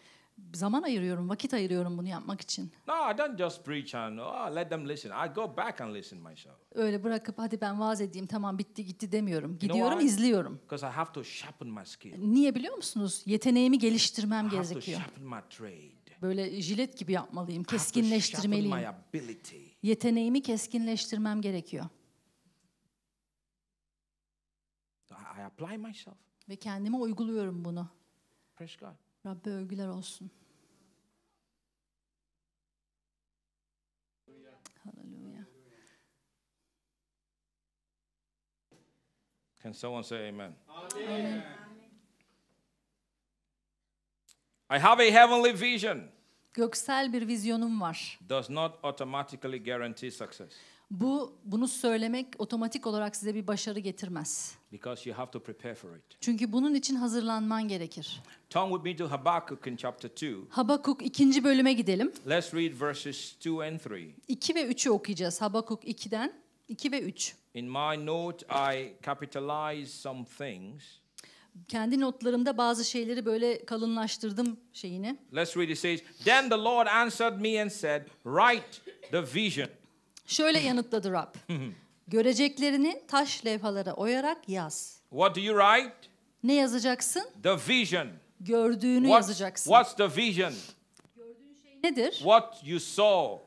zaman ayırıyorum, vakit ayırıyorum bunu yapmak için. No, I don't just preach and oh, let them listen. I go back and listen myself. Öyle bırakıp hadi ben vaaz edeyim tamam bitti gitti demiyorum. Gidiyorum, you know izliyorum. Because I have to sharpen my skill. Niye biliyor musunuz? Yeteneğimi geliştirmem gerekiyor. I Have to sharpen my trade. Böyle jilet gibi yapmalıyım, keskinleştirmeliyim. I have to sharpen my ability. Yeteneğimi keskinleştirmem gerekiyor. I apply myself. Ve kendime uyguluyorum bunu. Praise God. Rabbe övgüler olsun. Hallelujah. Can someone say amen? Amen. I have a heavenly vision. Göksel bir vizyonum var. Does not automatically guarantee success. Bu bunu söylemek otomatik olarak size bir başarı getirmez. Because you have to prepare for it. Çünkü bunun için hazırlanman gerekir. Turn with me to Habakkuk in chapter 2. Habakuk ikinci bölüme gidelim. Let's read verses 2 and 3. 2 ve 3'ü okuyacağız. Habakuk 2'den 2 ve 3. In my note I capitalize some things. Kendi notlarımda bazı şeyleri böyle kalınlaştırdım şeyini. Let's read it says, Then the Lord answered me and said, Write the vision. Şöyle yanıtladı Rab. Göreceklerini taş levhalara oyarak yaz. What do you write? Ne yazacaksın? The vision. Gördüğünü what, yazacaksın. What's the vision? Gördüğün şey nedir? What you saw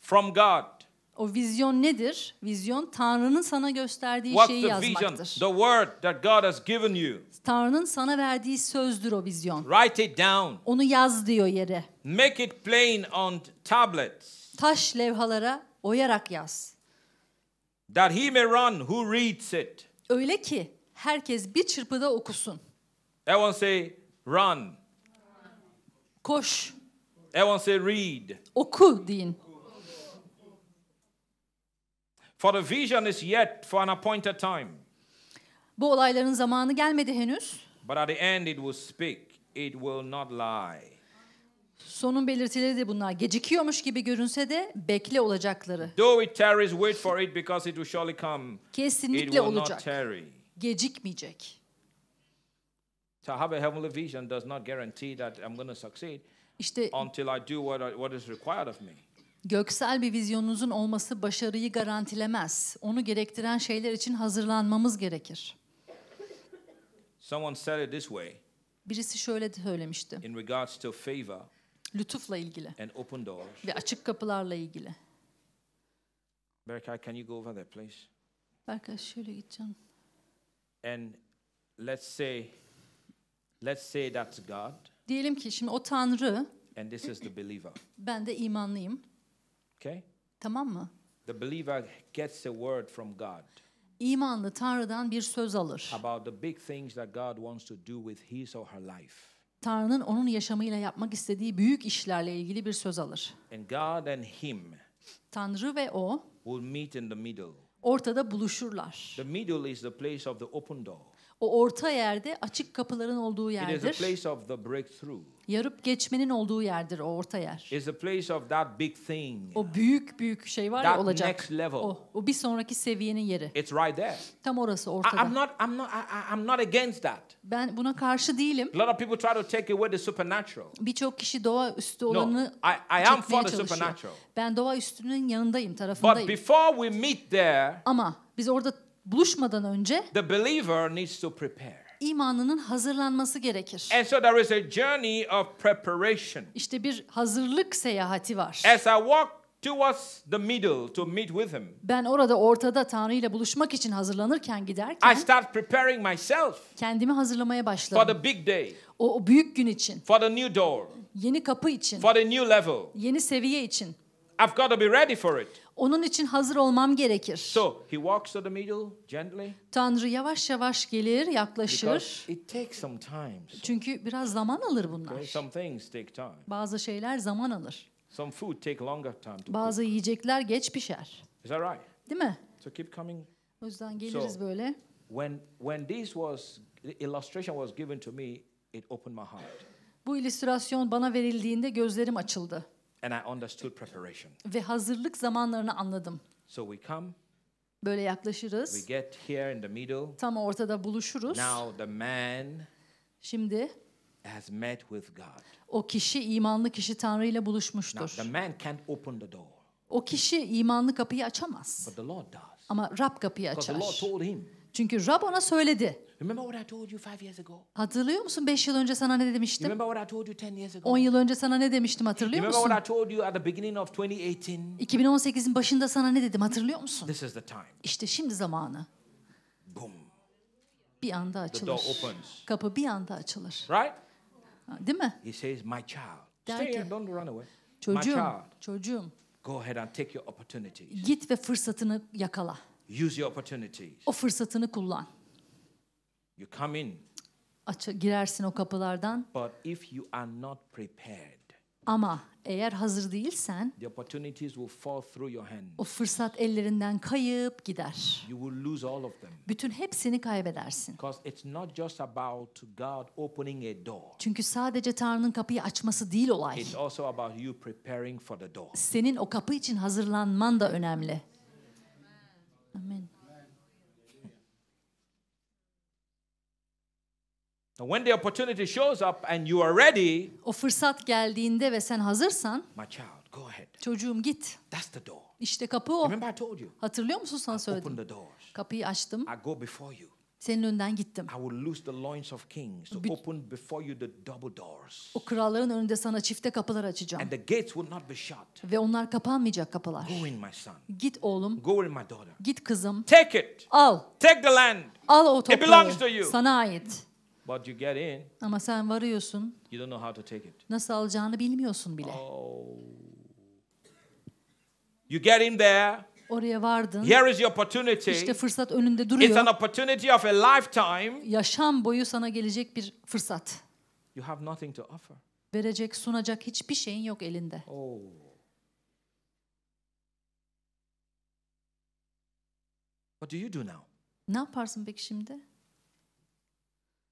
from God. O vizyon nedir? Vizyon Tanrı'nın sana gösterdiği What's şeyi the yazmaktır. Vision? The word that God has given you. Tanrı'nın sana verdiği sözdür o vizyon. Write it down. Onu yaz diyor yere. Make it plain on tablets. Taş levhalara oyarak yaz. That he may run who reads it. Öyle ki herkes bir çırpıda okusun. Everyone say run. Koş. Everyone say read. Oku deyin. For the vision is yet for an appointed time. Bu olayların zamanı gelmedi henüz. But at the end it will speak. It will not lie. Sonun belirtileri de bunlar. Gecikiyormuş gibi görünse de bekle olacakları. Though it tarries, wait for it because it will surely come. Kesinlikle it will olacak. Not tarry. Gecikmeyecek. To have a heavenly vision does not guarantee that I'm going to succeed işte, until I do what, I, what is required of me. Göksel bir vizyonunuzun olması başarıyı garantilemez. Onu gerektiren şeyler için hazırlanmamız gerekir. Someone said it this way. Birisi şöyle söylemişti. In regards to favor, Lütufla ilgili. And open doors. Ve açık kapılarla ilgili. Berkay, can you go over there please? Berkay şöyle git canım. And let's say let's say that's God. Diyelim ki şimdi o Tanrı. And this is the believer. Ben de imanlıyım. Okay? Tamam mı? The believer gets a word from God. İmanlı Tanrı'dan bir söz alır. About the big things that God wants to do with his or her life Tanrı'nın onun yaşamıyla yapmak istediği büyük işlerle ilgili bir söz alır. And God and him Tanrı ve o will meet in the middle. ortada buluşurlar. The middle is the place of the open door. O orta yerde açık kapıların olduğu yerdir. It is a place of the breakthrough. Yarıp geçmenin olduğu yerdir o orta yer. Is a place of that big thing. O büyük büyük şey var ya olacak. Next level. O, o bir sonraki seviyenin yeri. It's right there. Tam orası ortada. I, I'm not I'm not I, I'm not against that. Ben buna karşı değilim. A lot of people try to take away the supernatural. Birçok kişi doğa üstü olanı no, I, I am for the supernatural. Ben doğa üstünün yanındayım, tarafındayım. But before we meet there. Ama biz orada buluşmadan önce the believer needs to prepare. İmanının hazırlanması gerekir. And so there is a journey of preparation. İşte bir hazırlık seyahati var. As I walk towards the middle to meet with him. Ben orada ortada Tanrı ile buluşmak için hazırlanırken giderken I start preparing myself. Kendimi hazırlamaya başladım. For the big day. O, o büyük gün için. For the new door. Yeni kapı için. For the new level. Yeni seviye için. I've got to be ready for it. Onun için hazır olmam gerekir. So he walks to the middle gently. Tanrı yavaş yavaş gelir, yaklaşır. Because it takes some time. Çünkü biraz zaman alır bunlar. Some things take time. Bazı şeyler zaman alır. Some food take longer time to Bazı cook. yiyecekler geç pişer. Is that right? Değil mi? So keep coming. O yüzden geliriz so, böyle. When when this was the illustration was given to me, it opened my heart. Bu illüstrasyon bana verildiğinde gözlerim açıldı. And I understood preparation. Ve hazırlık zamanlarını anladım. So we come Böyle yaklaşırız. We get here in the middle. Tam ortada buluşuruz. Now the man Şimdi has met with God. O kişi imanlı kişi Tanrı ile buluşmuştur. Now, the man can't open the door. O kişi imanlı kapıyı açamaz. But the Lord does. Ama Rab kapıyı açar. The Lord told him. Çünkü Rab ona söyledi. Remember what I told you five years ago? Hatırlıyor musun 5 yıl önce sana ne demiştim? Remember what I told you 10 years ago? 10 yıl önce sana ne demiştim hatırlıyor Remember musun? Remember what I told you at the beginning of 2018? 2018'in başında sana ne dedim hatırlıyor musun? This is the time. İşte şimdi zamanı. Boom. Bir anda açılır. The door opens. Kapı bir anda açılır. Right? Değil mi? He says my child. Der Stay here, don't run away. Çocuğum, my child. çocuğum. Go ahead and take your opportunities. Git ve fırsatını yakala. Use your opportunities. O fırsatını kullan. You come in. Aç girersin o kapılardan. But if you are not prepared. Ama eğer hazır değilsen the opportunities will fall through your hand. O fırsat ellerinden kayıp gider. You will lose all of them. Bütün hepsini kaybedersin. Because it's not just about God opening a door. Çünkü sadece Tanrı'nın kapıyı açması değil olay. It's also about you preparing for the door. Senin o kapı için hazırlanman da önemli. Amen. when the opportunity shows up and you are ready, o fırsat geldiğinde ve sen hazırsan, my child, go ahead. Çocuğum git. That's the door. İşte kapı o. Remember I told you. Hatırlıyor musun sana söyledim? Open the doors. Kapıyı açtım. I go before you. Senin önden gittim. I will loose the loins of kings to open before you the double doors. O kralların önünde sana çifte kapılar açacağım. And the gates will not be shut. Ve onlar kapanmayacak kapılar. Go in my son. Git oğlum. Go in my daughter. Git kızım. Take it. Al. Take the land. Al o toprağı. It belongs to you. Sana ait. But you get in. Ama sen varıyorsun. You don't know how to take it. Nasıl alacağını bilmiyorsun bile. Oh. You get in there. Oraya vardın. Here is your opportunity. İşte fırsat önünde duruyor. It's an opportunity of a lifetime. Yaşam boyu sana gelecek bir fırsat. You have nothing to offer. Verecek, sunacak hiçbir şeyin yok elinde. Oh. What do you do now? Ne yaparsın peki şimdi?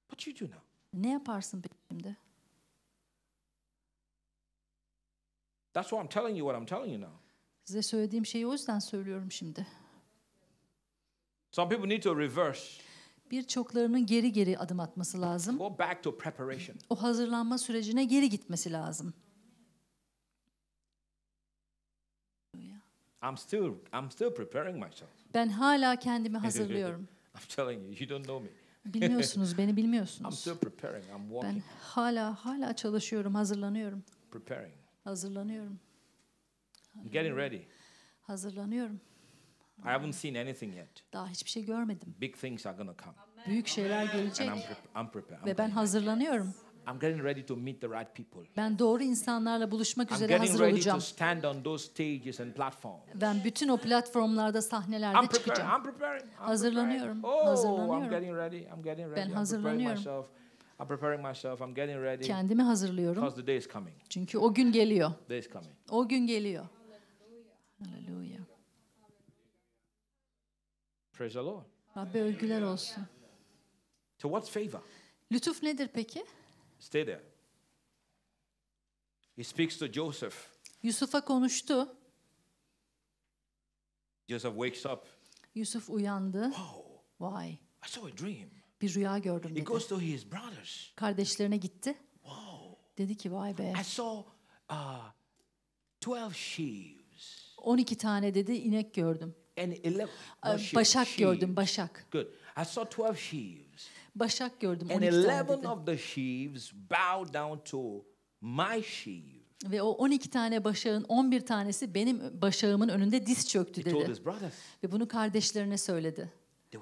What you do now? Ne yaparsın peki şimdi? That's why I'm telling you what I'm telling you now. Size söylediğim şeyi o yüzden söylüyorum şimdi. Some people need to reverse. Birçoklarının geri geri adım atması lazım. Go back to preparation. O hazırlanma sürecine geri gitmesi lazım. I'm still I'm still preparing myself. Ben hala kendimi hazırlıyorum. I'm telling you, you don't know me. Bilmiyorsunuz, beni bilmiyorsunuz. I'm still preparing, I'm walking. Ben hala hala çalışıyorum, hazırlanıyorum. Preparing. Hazırlanıyorum. I'm getting ready. Hazırlanıyorum. I haven't seen anything yet. Daha hiçbir şey görmedim. Big things are gonna come. Büyük şeyler gelecek. And I'm, pre- I'm prepared. Ve ben hazırlanıyorum. I'm getting ready to meet the right people. Ben doğru insanlarla buluşmak üzere I'm hazır ready To stand on those stages and platforms. Ben bütün o platformlarda, sahnelerde I'm çıkacağım. I'm preparing, I'm hazırlanıyorum. Oh, hazırlanıyorum. I'm getting ready. I'm getting ready. Ben I'm hazırlanıyorum. Myself. I'm preparing myself. I'm getting ready. Kendimi hazırlıyorum. Because the day is coming. Çünkü o gün geliyor. The day is coming. O gün geliyor. Hallelujah. Praise the Lord. Rabbe övgüler olsun. To what favor? Lütuf nedir peki? Stay there. He speaks to Joseph. Yusuf'a konuştu. Joseph wakes up. Yusuf uyandı. Wow. Vay. I saw a dream. Bir rüya gördüm dedi. He goes to his brothers. Kardeşlerine gitti. Wow. Dedi ki vay be. I saw uh, 12 sheaves. 12 tane dedi inek gördüm. And 11 ee, başak gördüm, başak. Good. I saw 12 sheaves başak gördüm. And 11 of the sheaves bow down to my sheaves. Ve o 12 tane başağın 11 tanesi benim başağımın önünde diz çöktü dedi. Ve bunu kardeşlerine söyledi. They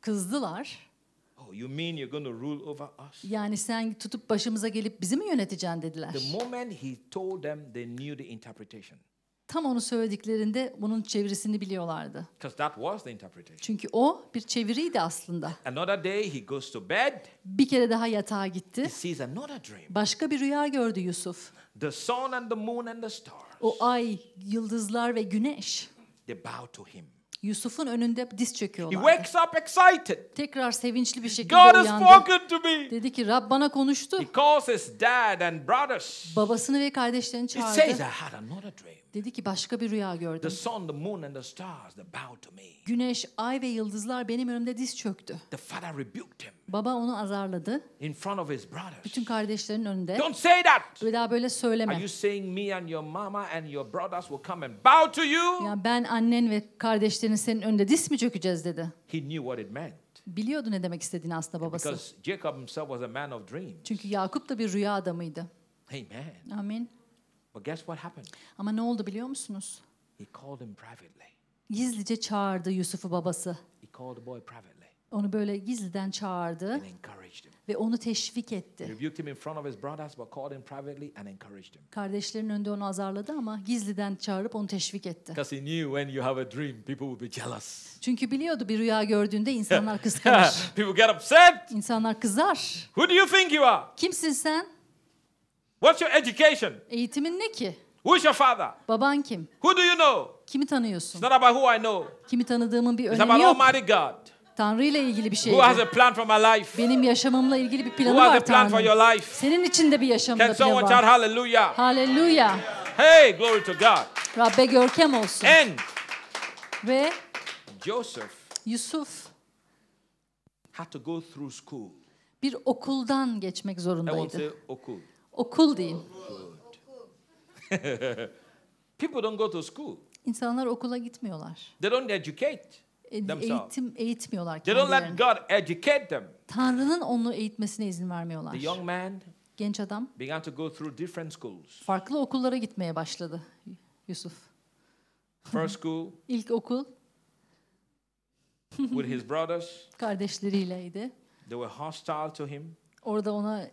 kızdılar. Oh, you mean you're going to rule over us? Yani sen tutup başımıza gelip bizi mi yöneteceksin dediler. The moment he told them they knew the interpretation tam onu söylediklerinde bunun çevirisini biliyorlardı. That was the Çünkü o bir çeviriydi aslında. day he goes to bed. Bir kere daha yatağa gitti. He sees dream. Başka bir rüya gördü Yusuf. The sun and the moon and the stars. O ay, yıldızlar ve güneş. They bow to him. Yusuf'un önünde diz çöküyorlardı. He wakes up excited. Tekrar sevinçli bir şekilde God uyandı. Has spoken to me. Dedi ki Rab bana konuştu. He calls his dad and brothers. Babasını ve kardeşlerini çağırdı. He says I had another dream. Dedi ki başka bir rüya gördüm. The sun, the moon and the stars they bowed to me. Güneş, ay ve yıldızlar benim önümde diz çöktü. The father rebuked him. Baba onu azarladı. In front of his brothers. Bütün kardeşlerin önünde. Don't say that. Bir daha böyle söyleme. Are you saying me and your mama and your brothers will come and bow to you? Ya ben annen ve kardeşlerin senin önünde diz mi çökeceğiz dedi. He knew what it meant. Biliyordu ne demek istediğini aslında babası. Because Jacob himself was a man of dreams. Çünkü Yakup da bir rüya adamıydı. Amen. Amin. But guess what happened? Ama ne oldu biliyor musunuz? He called him privately. Gizlice çağırdı Yusuf'u babası. He called the boy privately. Onu böyle gizliden çağırdı and encouraged him. ve onu teşvik etti. Rebuked him in front of his brothers but called him privately and encouraged him. Kardeşlerinin önünde onu azarladı ama gizliden çağırıp onu teşvik etti. Because he knew when you have a dream people will be jealous. Çünkü biliyordu bir rüya gördüğünde insanlar kıskanır. people get upset. İnsanlar kızar. Who do you think you are? Kimsin sen? What's your education? Eğitimin ne ki? Who's your father? Baban kim? Who do you know? Kimi tanıyorsun? It's not about who I know. Kimi tanıdığımın bir önemi yok. Almighty God. Tanrı ile ilgili bir şey. Who has a plan for my life? Benim yaşamımla ilgili bir planı Who var has a plan for your life? Senin için de bir yaşam var. Can planı someone shout hallelujah? Hallelujah. Hey, glory to God. Rabbe görkem olsun. And Ve Joseph Yusuf had to go through school. bir okuldan geçmek I won't zorundaydı. okul. Okul deyin. People don't go to school. İnsanlar okula gitmiyorlar. They don't educate themselves. Eğitim eğitmiyorlar kendilerini. They don't let God educate them. Tanrı'nın onu eğitmesine izin vermiyorlar. The young man Genç adam began to go through different schools. farklı okullara gitmeye başladı Yusuf. First school İlk okul with his brothers, kardeşleriyleydi. they were hostile to him. Orada ona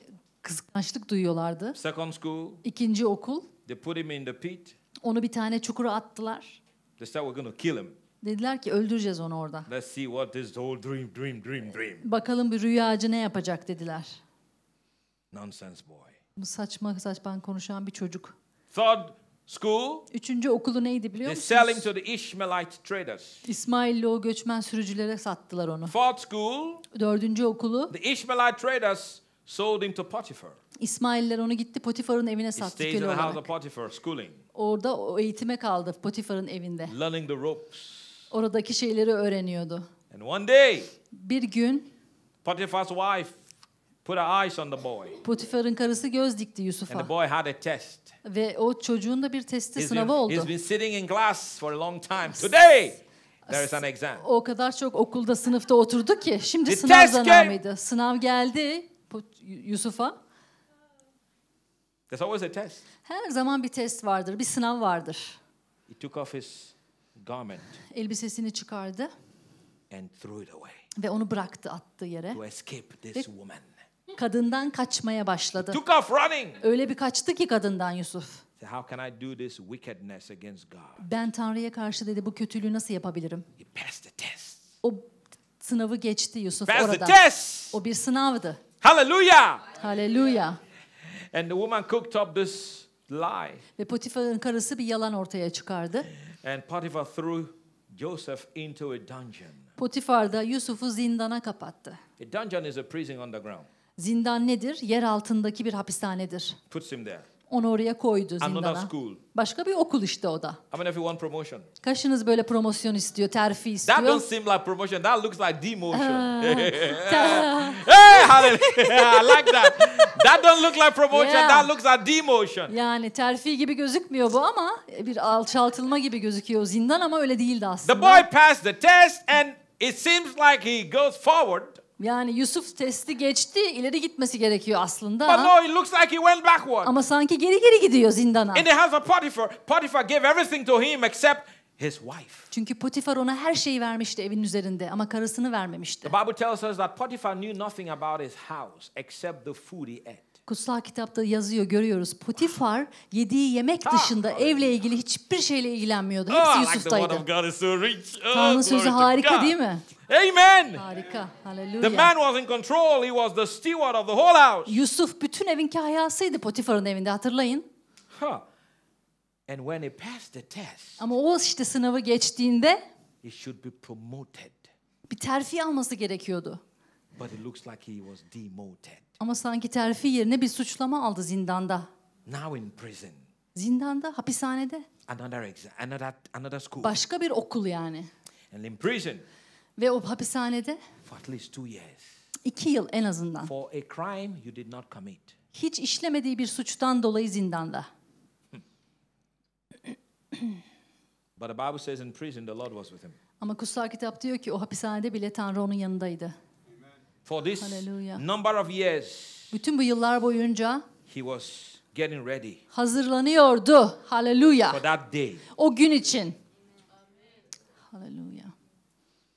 kıskançlık duyuyorlardı. Second school, İkinci okul they put him in the pit. onu bir tane çukura attılar. They said we're gonna kill him. Dediler ki öldüreceğiz onu orada. Let's see what this whole dream, dream, dream, dream. Bakalım bir rüyacı ne yapacak dediler. Nonsense boy. Bu saçma saçma konuşan bir çocuk. Third school, Üçüncü okulu neydi biliyor they sell him to the Ishmaelite traders. İsmailli o göçmen sürücülere sattılar onu. Fourth school, Dördüncü okulu the Ishmaelite traders sold him to Potiphar. İsmailler onu gitti Potifar'ın evine sattı köle olarak. Potiphar, schooling. Orada o eğitime kaldı Potifar'ın evinde. Learning the ropes. Oradaki şeyleri öğreniyordu. And one day, bir gün Potiphar's wife put her eyes on the boy. Potifar'ın karısı göz dikti Yusuf'a. And the boy had a test. Ve o çocuğun da bir testi he's sınavı been, oldu. He's been sitting in class for a long time. Today, There is an exam. O kadar çok okulda sınıfta oturdu ki şimdi The sınav zamanıydı. Sınav geldi. Yusuf'a. There's always a test. Her zaman bir test vardır, bir sınav vardır. He took off his garment. Elbisesini çıkardı. And threw it away. Ve onu bıraktı, attı yere. To escape this Ve woman. Kadından kaçmaya başladı. He took off running. Öyle bir kaçtı ki kadından Yusuf. How can I do this wickedness against God? Ben Tanrı'ya karşı dedi bu kötülüğü nasıl yapabilirim? He passed the test. O sınavı geçti Yusuf orada. O bir sınavdı. Hallelujah. Hallelujah. And the woman cooked up this lie. Ve Potifar'ın karısı bir yalan ortaya çıkardı. And Potiphar threw Joseph into a dungeon. Potifar da Yusuf'u zindana kapattı. A dungeon is a prison underground. Zindan nedir? Yer altındaki bir hapishanedir. Puts him there. Onu oraya koydu zindana. school. Başka bir okul işte o da. I mean, you want promotion. Kaşınız böyle promosyon istiyor, terfi istiyor? That istiyor. don't seem like promotion. That looks like demotion. Ah, Hallelujah. I like that. That don't look like promotion. Yeah. That looks like demotion. Yani terfi gibi gözükmüyor bu ama bir alçaltılma gibi gözüküyor zindan ama öyle değildi aslında. The boy passed the test and it seems like he goes forward. Yani Yusuf testi geçti, ileri gitmesi gerekiyor aslında. But no, it looks like he went backward. Ama sanki geri geri gidiyor zindana. In the house of Potiphar, Potiphar gave everything to him except his wife. Çünkü Potifar ona her şeyi vermişti evin üzerinde ama karısını vermemişti. The Bible tells us that Potiphar knew nothing about his house except the food he ate. Kutsal kitapta yazıyor görüyoruz. Potifar yediği yemek ah, dışında evle ilgili hiçbir şeyle ilgilenmiyordu. Ah, Hepsi Yusuf'taydı. Oh, Tanrı sözü harika değil mi? Amen. Harika. Hallelujah. The man was in control. He was the steward of the whole house. Yusuf bütün evin kahyasıydı Potifar'ın evinde hatırlayın. Huh. And when he passed the test, Ama o işte sınavı geçtiğinde he should be promoted. bir terfi alması gerekiyordu. But it looks like he was demoted. Ama sanki terfi yerine bir suçlama aldı zindanda. Now in prison. Zindanda, hapishanede. Another exam, another, another school. Başka bir okul yani. And in prison. Ve o hapishanede for at least two years. iki yıl en azından. For a crime you did not commit. Hiç işlemediği bir suçtan dolayı zindanda. But the Bible says in prison the Lord was with him. Ama kutsal kitap diyor ki o hapishanede bile Tanrı onun yanındaydı. For this Hallelujah. number of years Bütün bu yıllar boyunca he was getting ready hazırlanıyordu. Hallelujah. for that day. O gün için. Hallelujah.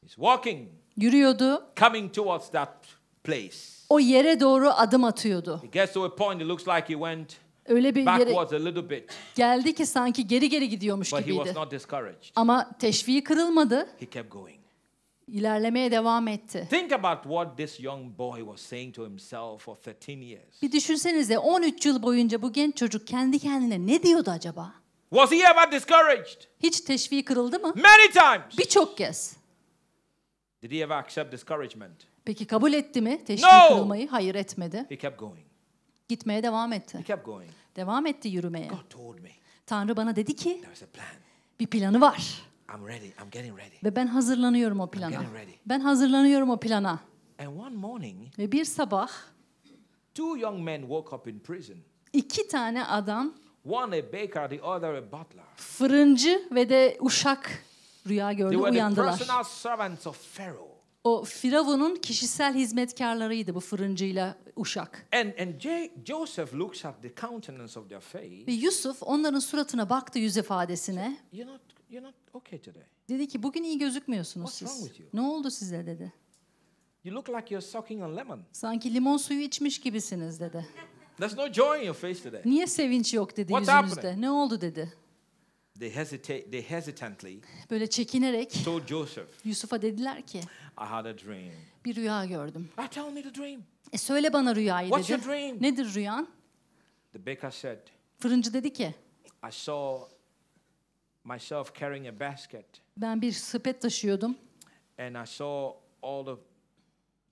He's walking, Yürüyordu. coming towards that place. O yere doğru adım atıyordu. He gets to a point it looks like he went öyle bir backwards geldi ki sanki geri geri gidiyormuş gibiydi. Ama teşviği kırılmadı, He kept going. ilerlemeye devam etti. Think about what this young boy was saying to himself for 13 years. Bir düşünsenize 13 yıl boyunca bu genç çocuk kendi kendine ne diyordu acaba? Was he ever discouraged? Hiç teşviği kırıldı mı? Many times. Birçok kez. Did he ever accept discouragement? Peki kabul etti mi teşvik No! kırılmayı? Hayır etmedi. He kept going. Gitmeye devam etti. He kept going. Devam etti yürümeye. God told me. Tanrı bana dedi ki There is a plan. bir planı var. I'm ready. I'm getting ready. Ve ben hazırlanıyorum o plana. I'm ready. Ben hazırlanıyorum o plana. And one morning, Ve bir sabah two young men woke up in prison. iki tane adam One a baker, the other a butler. fırıncı ve de uşak rüya gördü They were the uyandılar. personal servants of Pharaoh. O Firavun'un kişisel hizmetkarlarıydı bu fırıncıyla Uşak. And and J Joseph looks at the countenance of their face. Ve Yusuf onların suratına baktı yüz ifadesine. You're not you're not okay today. Dedi ki bugün iyi gözükmüyorsunuz What's siz. Wrong with you? Ne oldu size dedi. You look like you're sucking on lemon. Sanki limon suyu içmiş gibisiniz dedi. There's no joy in your face today. Niye sevinç yok dedi What's yüzünüzde. Happening? Ne oldu dedi they hesitate, they hesitantly böyle çekinerek told Joseph, Yusuf'a dediler ki I had a dream. bir rüya gördüm. I ah, tell me the dream. E söyle bana rüyayı What's Your dream? Nedir rüyan? The baker said, Fırıncı dedi ki I saw myself carrying a basket. Ben bir sepet taşıyordum. And I saw all the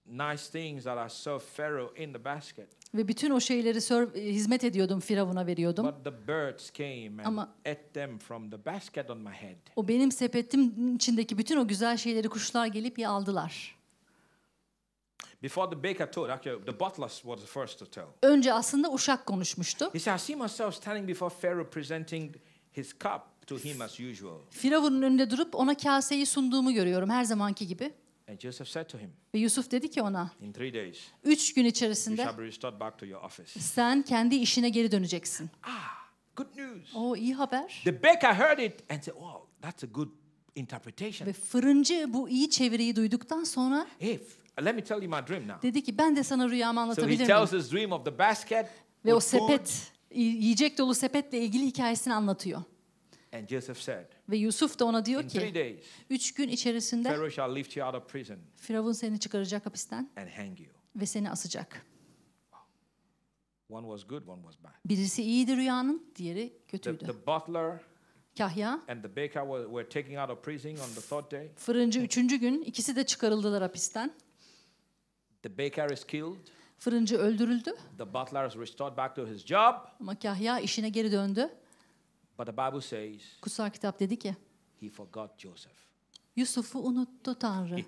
nice things that I saw Pharaoh in the basket. Ve bütün o şeyleri serve, hizmet ediyordum, Firavun'a veriyordum. But the birds came and Ama ate them from the basket on my head. O benim sepetim içindeki bütün o güzel şeyleri kuşlar gelip ya aldılar. Before the baker told, actually the butler was the first to tell. Önce aslında uşak konuşmuştu. He said, I see myself standing before Pharaoh presenting his cup to him as usual. Firavun'un önünde durup ona kaseyi sunduğumu görüyorum her zamanki gibi. And Joseph said to him, Ve Yusuf dedi ki ona, In three days, üç gün içerisinde you shall be back to your office. sen kendi işine geri döneceksin. Ah, good news. O iyi haber. The baker heard it and said, wow, that's a good interpretation. Ve fırıncı bu iyi çeviriyi duyduktan sonra Hey, let me tell you my dream now. dedi ki ben de sana rüyamı So he tells his dream of the basket Ve o with food sepet, yiyecek dolu sepetle ilgili hikayesini anlatıyor. And Joseph said, Ve Yusuf da ona diyor ki, days, üç gün içerisinde Firavun seni çıkaracak hapisten ve seni asacak. One was good, one was bad. Birisi iyiydi rüyanın, diğeri kötüydü. The, the butler Kahya and the baker were, were taken out of prison on the third day. Fırıncı üçüncü gün ikisi de çıkarıldılar hapisten. The baker is killed. Fırıncı öldürüldü. The butler is restored back to his job. Ama Kahya işine geri döndü. But the Bible says Kutsal kitap dedi ki he forgot Joseph. Yusuf'u unuttu Tanrı.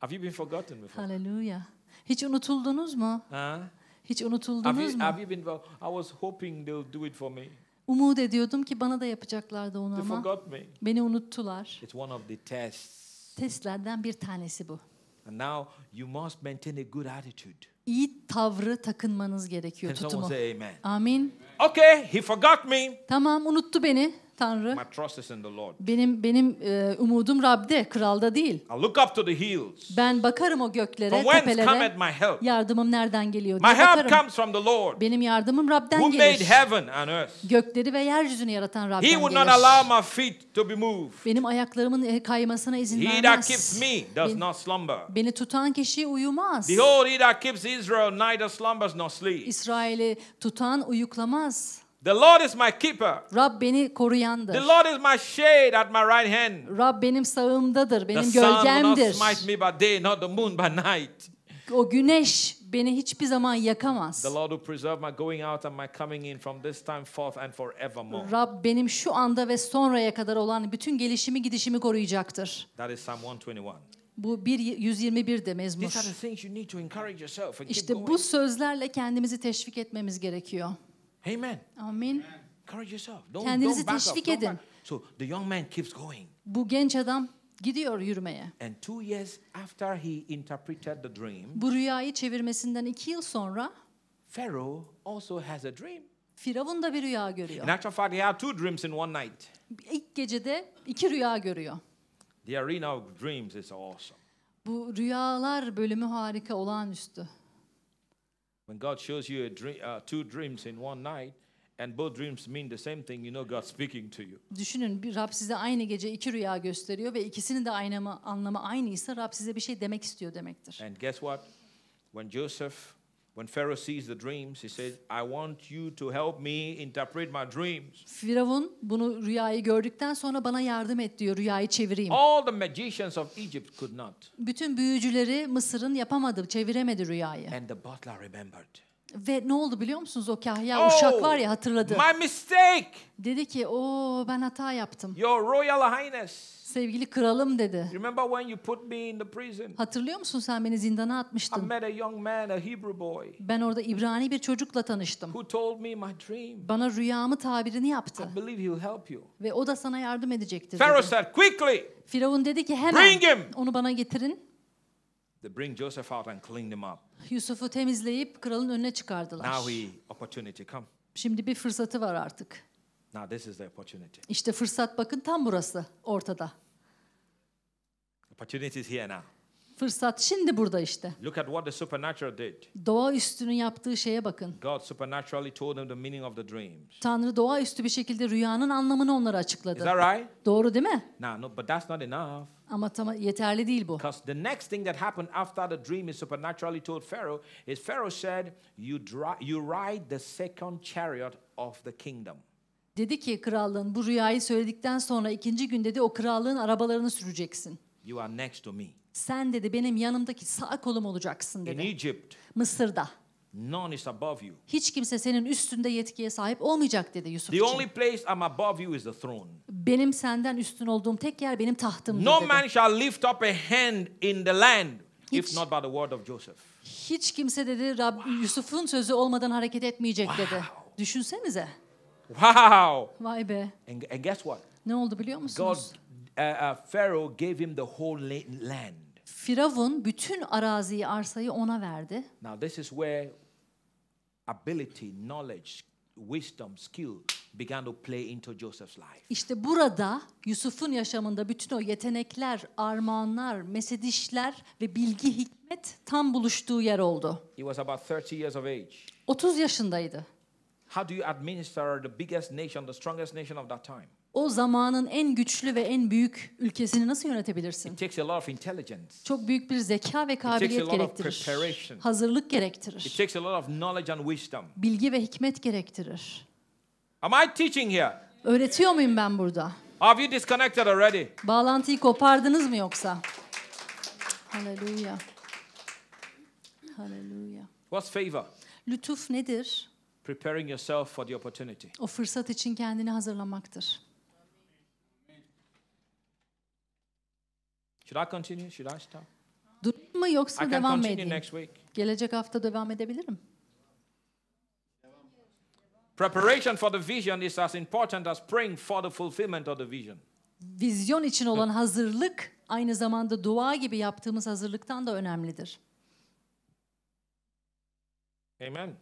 have you been forgotten before? Hallelujah. Hiç unutuldunuz mu? Ha? Hiç unutuldunuz have you, mu? Have you been, I was hoping they'll do it for me. Umut ediyordum ki bana da yapacaklardı onu They forgot me. beni unuttular. It's one of the tests. Testlerden bir tanesi bu. And now you must maintain a good attitude. İyi tavrı takınmanız gerekiyor And tutumu. someone say amen. Amin. amen. Okay, he forgot me. Tamam unuttu beni. Tanrı. My trust is in the Lord. Benim benim e, umudum Rab'de, kralda değil. I look up to the hills. Ben bakarım o göklere, from tepelere. Cometh my help? Yardımım nereden geliyor diye my bakarım. Help comes from the Lord. Benim yardımım Rab'den Who gelir. Made heaven and earth. Gökleri ve yeryüzünü yaratan Rab'den He gelir. would not allow my feet to be moved. Benim ayaklarımın e, kaymasına izin vermez. He that keeps me does not slumber. Beni tutan kişi uyumaz. Behold, he that keeps Israel neither slumbers nor sleeps. İsrail'i tutan uyuklamaz. The Lord is my keeper. Rab beni koruyandır. The Lord is my shade at my right hand. Rab benim sağımdadır, benim the gölgemdir. The sun will not smite me by day, not the moon by night. O güneş beni hiçbir zaman yakamaz. The Lord will preserve my going out and my coming in from this time forth and forevermore. Rab benim şu anda ve sonraya kadar olan bütün gelişimi gidişimi koruyacaktır. That is Psalm 121. Bu bir 121 de mezmur. İşte bu sözlerle kendimizi teşvik etmemiz gerekiyor. Amen. Amin. Encourage yourself. Don't, Kendinizi don't back teşvik off, edin. Don't back. So the young man keeps going. Bu genç adam gidiyor yürümeye. And two years after he interpreted the dream. Bu rüyayı çevirmesinden iki yıl sonra. Pharaoh also has a dream. Firavun da bir rüya görüyor. In actual fact, he had two dreams in one night. İlk gecede iki rüya görüyor. The arena of dreams is awesome. Bu rüyalar bölümü harika, olağanüstü. When God shows you dream, uh, two dreams in one night, And both dreams mean the same thing. You know God's speaking to you. Düşünün bir Rab size aynı gece iki rüya gösteriyor ve ikisinin de aynı anlamı aynıysa Rab size bir şey demek istiyor demektir. And guess what? When Joseph When Pharaoh sees the dreams, he says, "I want you to help me interpret my dreams." Firavun bunu rüyayı gördükten sonra bana yardım et diyor, rüyayı çevireyim. All the magicians of Egypt could not. Bütün büyücüleri Mısır'ın yapamadı, çeviremedi rüyayı. And the butler remembered. Ve ne oldu biliyor musunuz o kahya oh, uşak var ya hatırladı. My mistake. Dedi ki o ben hata yaptım. Your Royal Highness. Sevgili kralım dedi. Remember when you put me in the prison? Hatırlıyor musun sen beni zindana atmıştın? I met a young man, a Hebrew boy. Ben orada İbrani bir çocukla tanıştım. Who told me my dream? Bana rüyamı tabirini yaptı. I believe he'll help you. Ve o da sana yardım edecektir. Pharaoh said, quickly. Firavun dedi ki hemen Bring him. onu bana getirin. They bring Joseph out and clean him up. Yusuf'u temizleyip kralın önüne çıkardılar. Now he opportunity come. Şimdi bir fırsatı var artık. Now this is the opportunity. İşte fırsat bakın tam burası ortada. Opportunity is here now. Fırsat şimdi burada işte. Look at what the supernatural did. Doğa üstünün yaptığı şeye bakın. God supernaturally told them the meaning of the dreams. Tanrı doğa üstü bir şekilde rüyanın anlamını onlara açıkladı. Is that right? Doğru değil mi? No, no, but that's not enough. Ama tam yeterli değil bu. Because the next thing that happened after the dream is supernaturally told Pharaoh is Pharaoh said, "You dry, you ride the second chariot of the kingdom." Dedi ki krallığın bu rüyayı söyledikten sonra ikinci günde de o krallığın arabalarını süreceksin. You are next to me. Sen dedi benim yanımdaki sağ kolum olacaksın dedi. In Egypt. Mısır'da. None is above you. Hiç kimse senin üstünde yetkiye sahip olmayacak dedi Yusuf The için. only place I'm above you is the throne. Benim senden üstün olduğum tek yer benim tahtımdır No dedi. man shall lift up a hand in the land Hiç. if not by the word of Joseph. Hiç kimse dedi Rab Yusuf'un sözü olmadan hareket etmeyecek dedi. Düşünsenize. Wow. Vay be. And, and guess what? Ne oldu biliyor musunuz? God uh, Pharaoh gave him the whole land. Firavun bütün araziyi, arsayı ona verdi. Now this is where ability, knowledge, wisdom, skill began to play into Joseph's life. İşte burada Yusuf'un yaşamında bütün o yetenekler, armağanlar, mesedişler ve bilgi, hikmet tam buluştuğu yer oldu. He was about 30 years of age. 30 yaşındaydı. How do you administer the biggest nation, the strongest nation of that time? o zamanın en güçlü ve en büyük ülkesini nasıl yönetebilirsin? Çok büyük bir zeka ve kabiliyet gerektirir. Hazırlık gerektirir. Bilgi ve hikmet gerektirir. Am I teaching here? Öğretiyor muyum ben burada? Have you disconnected already? Bağlantıyı kopardınız mı yoksa? Hallelujah! Hallelujah! What's favor? Lütuf nedir? Preparing yourself for the opportunity. O fırsat için kendini hazırlamaktır. Should I continue? Should I stop? Durayım mı yoksa I devam mı edeyim? next week. Gelecek hafta devam edebilirim. Preparation for the vision is as important as praying for the fulfillment of the vision. Vizyon için olan hazırlık aynı zamanda dua gibi yaptığımız hazırlıktan da önemlidir. Amen.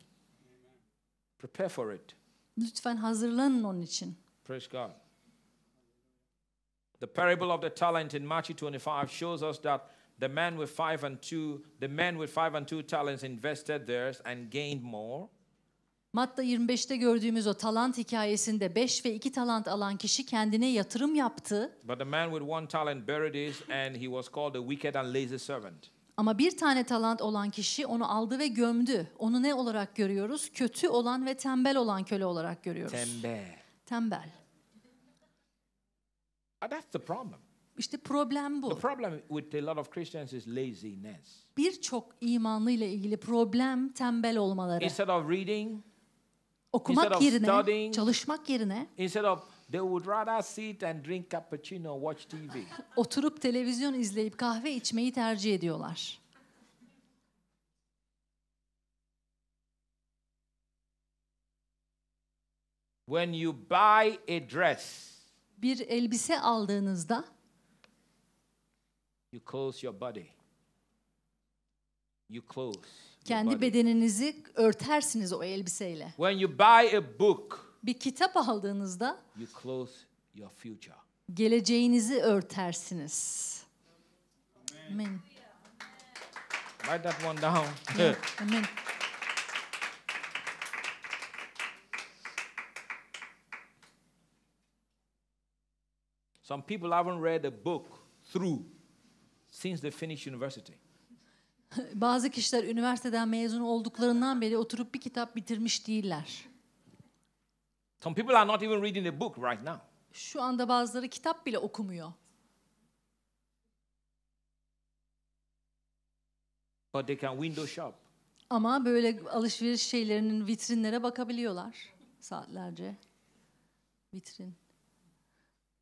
Prepare for it. Lütfen hazırlanın onun için. Praise God. The parable of the talent in Matthew 25 shows us that the man with five and two, the man with five and two talents invested theirs and gained more. Matta 25'te gördüğümüz o talant hikayesinde 5 ve 2 talant alan kişi kendine yatırım yaptı. But the man with one talent buried his and he was called a wicked and lazy servant. Ama bir tane talant olan kişi onu aldı ve gömdü. Onu ne olarak görüyoruz? Kötü olan ve tembel olan köle olarak görüyoruz. Tembel. Tembel. Ah, that's the problem. İşte problem bu. The problem with a lot of Christians is laziness. Birçok imanlı ile ilgili problem tembel olmaları. Instead of reading, okumak instead of yerine, studying, çalışmak yerine, instead of They would rather sit and drink cappuccino, watch TV. Oturup televizyon izleyip kahve içmeyi tercih ediyorlar. When you buy a dress, bir elbise aldığınızda you close your body. You close kendi body. bedeninizi örtersiniz o elbiseyle. When you buy a book, bir kitap aldığınızda you close your future. Geleceğinizi örtersiniz. Amen. Amen. Write that one down. Amen. Amen. Some people haven't read a book through since they finished university. Bazı kişiler üniversiteden mezun olduklarından beri oturup bir kitap bitirmiş değiller. Some people are not even reading a book right now. Şu anda bazıları kitap bile okumuyor. But they can window shop. Ama böyle alışveriş şeylerinin vitrinlere bakabiliyorlar saatlerce. Vitrin.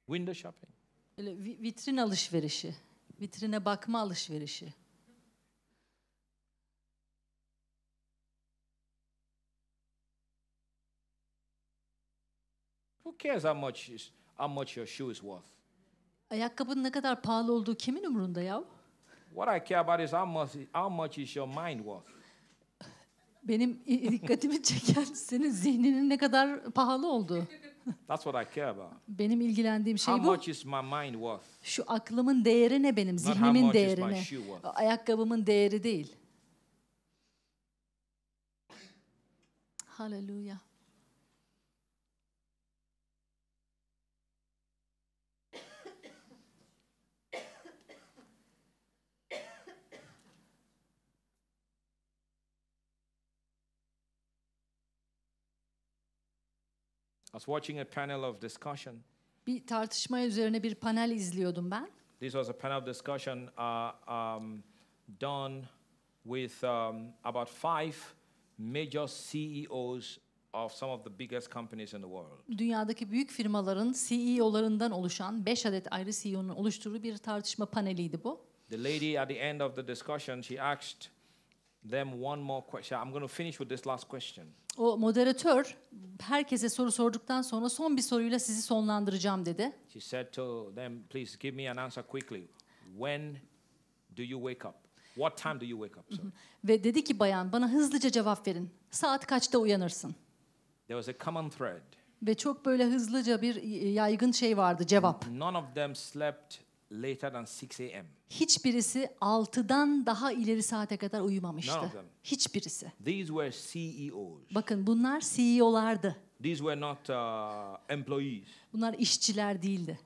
Window shopping. Öyle vitrin alışverişi. Vitrine bakma alışverişi. Who cares how much is, how much your shoe is worth? Ayakkabının ne kadar pahalı olduğu kimin umurunda ya? What I care about is how much how much is your mind worth? Benim dikkatimi çeken senin zihninin ne kadar pahalı olduğu. That's what I care about. Benim ilgilendiğim şey how bu. Much is my mind worth? Şu aklımın değeri ne benim? Zihnimin değeri ne? Ayakkabımın değeri değil. Hallelujah. was watching a panel of discussion. Bir tartışma üzerine bir panel izliyordum ben. This was a panel of discussion uh, um, done with um, about five major CEOs of some of the biggest companies in the world. Dünyadaki büyük firmaların CEO'larından oluşan 5 adet ayrı CEO'nun oluşturduğu bir tartışma paneliydi bu. The lady at the end of the discussion she asked them one more question. I'm going to finish with this last question. O moderatör herkese soru sorduktan sonra son bir soruyla sizi sonlandıracağım dedi. She said to them, please give me an answer quickly. When do you wake up? What time do you wake up? Sorry. Mhm. Ve dedi ki bayan bana hızlıca cevap verin. Saat kaçta uyanırsın? There was a common thread. Ve çok böyle hızlıca bir e, yaygın şey vardı cevap. None of them slept later than 6 a.m. Hiçbirisi 6'dan daha ileri saate kadar uyumamıştı. Hiçbirisi. These were CEOs. Bakın bunlar CEO'lardı. These were not uh, employees. Bunlar işçiler değildi.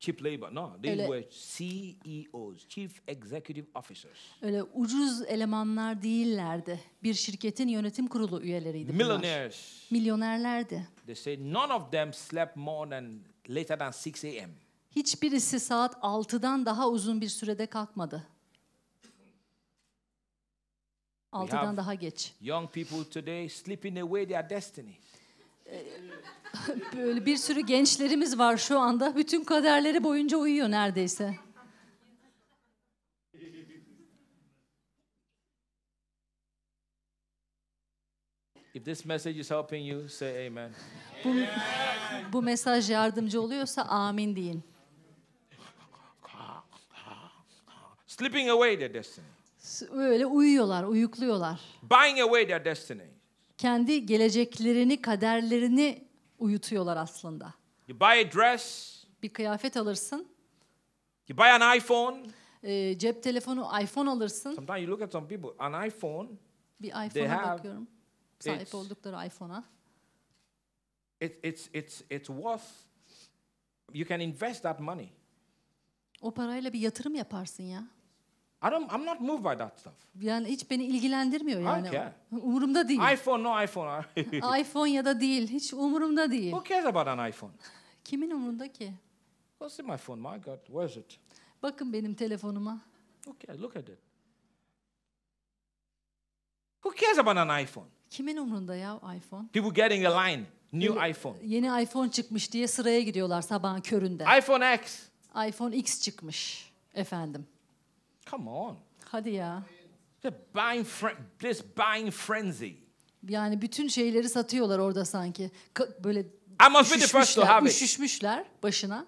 Cheap labor. No, These Öyle, were CEOs, Chief Executive Officers. Öyle ucuz elemanlar değillerdi. Bir şirketin yönetim kurulu üyeleriydi bunlar. Millionaires. Milyonerlerdi. They say none of them slept more than later than 6 a.m hiçbirisi saat 6'dan daha uzun bir sürede kalkmadı. 6'dan daha geç. Young people today sleeping away their destiny. Böyle bir sürü gençlerimiz var şu anda. Bütün kaderleri boyunca uyuyor neredeyse. If this message is helping you, say amen. Bu, bu mesaj yardımcı oluyorsa amin deyin. Slipping away their destiny. Böyle uyuyorlar, uyukluyorlar. Buying away their destiny. Kendi geleceklerini, kaderlerini uyutuyorlar aslında. You buy a dress. Bir kıyafet alırsın. You buy an iPhone. E, cep telefonu, iPhone alırsın. Sometimes you look at some people, an iPhone. Bir iPhone'a bakıyorum. Sahip oldukları iPhone'a. It, it's, it's, it's worth, you can invest that money. O parayla bir yatırım yaparsın ya. I don't, I'm not moved by that stuff. Yani hiç beni ilgilendirmiyor yani. Umurumda değil. iPhone no iPhone. iPhone ya da değil. Hiç umurumda değil. Who cares about an iPhone? Kimin umurunda ki? Go see my phone. My God, where is it? Bakın benim telefonuma. Who cares? Look at it. Who cares about an iPhone? Kimin umurunda ya iPhone? People getting a line. New yeni, iPhone. Yeni iPhone çıkmış diye sıraya gidiyorlar sabahın köründe. iPhone X. iPhone X çıkmış efendim. Come on. Hadi ya. The buying this buying frenzy. Yani bütün şeyleri satıyorlar orada sanki. böyle üşüşmüşler, üşüşmüşler başına.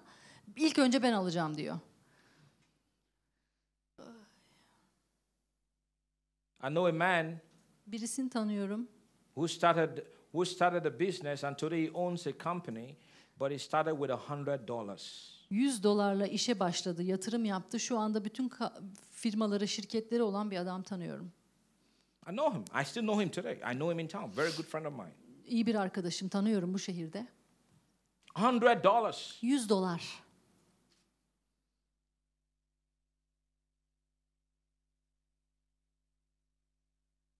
İlk önce ben alacağım diyor. I know a man birisini tanıyorum. Who started who started a business and today he owns a company but he started with a hundred dollars. 100 dolarla işe başladı, yatırım yaptı. Şu anda bütün firmalara, şirketlere olan bir adam tanıyorum. I know him. I still know him today. I know him in town. Very good friend of mine. İyi bir arkadaşım tanıyorum bu şehirde. 100 dollars. 100 dolar.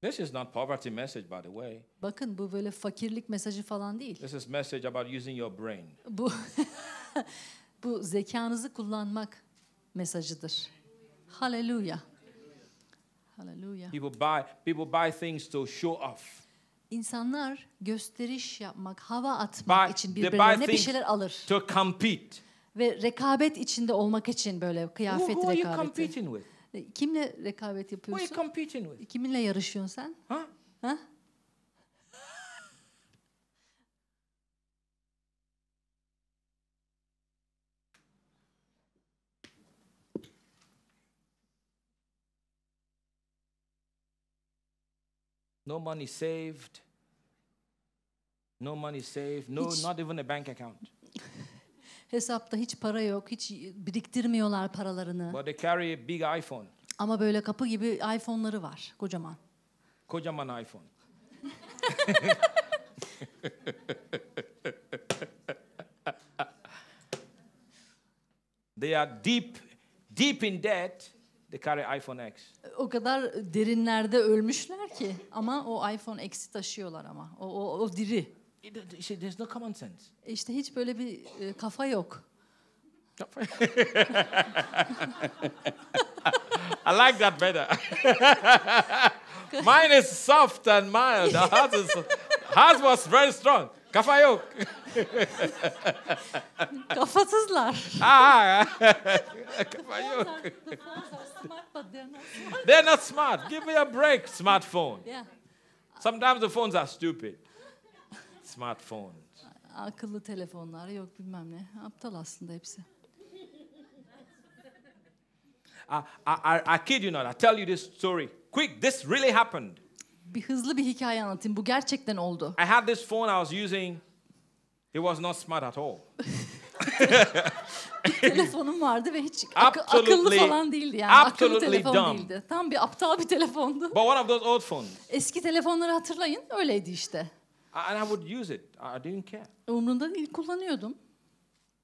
This is not poverty message by the way. Bakın bu böyle fakirlik mesajı falan değil. This is message about using your brain. Bu bu zekanızı kullanmak mesajıdır. Hallelujah. Hallelujah. People buy people buy things to show off. İnsanlar gösteriş yapmak, hava atmak buy, için birbirlerine bir şeyler alır. To compete. Ve rekabet içinde olmak için böyle kıyafet who, who rekabeti. Are you competing with? E, kimle rekabet yapıyorsun? Who are you competing with? Kiminle yarışıyorsun sen? Huh? Huh? no money saved, no money saved, no hiç, not even a bank account. Hesapta hiç para yok, hiç biriktirmiyorlar paralarını. But they carry a big iPhone. Ama böyle kapı gibi iPhone'ları var, kocaman. Kocaman iPhone. they are deep, deep in debt. They carry iPhone X. O kadar derinlerde ölmüşler ki ama o iPhone X'i taşıyorlar ama. O, o, o diri. İşte, there's no common sense. E işte hiç böyle bir e, kafa yok. I like that better. mine is soft and mild. Hers, is, hers was very strong. Kafa yok. Kafasızlar. Aa, ah, ah. kafa yok. smart, but they're not smart. they're not smart. Give me a break, smartphone. Yeah. Sometimes the phones are stupid. Smartphones. Akıllı telefonlar yok bilmem ne. Aptal aslında hepsi. I, I, I kid you not. I tell you this story. Quick, this really happened. Bir hızlı bir hikaye anlatayım. Bu gerçekten oldu. I had this phone I was using. It was not smart at all. telefonum vardı ve hiç ak- akıllı falan değildi yani. Akıllı telefon dumb. değildi. Tam bir aptal bir telefondu. But one of those old phones. Eski telefonları hatırlayın öyleydi işte. And I would use it. I didn't care. Umrumda değil kullanıyordum.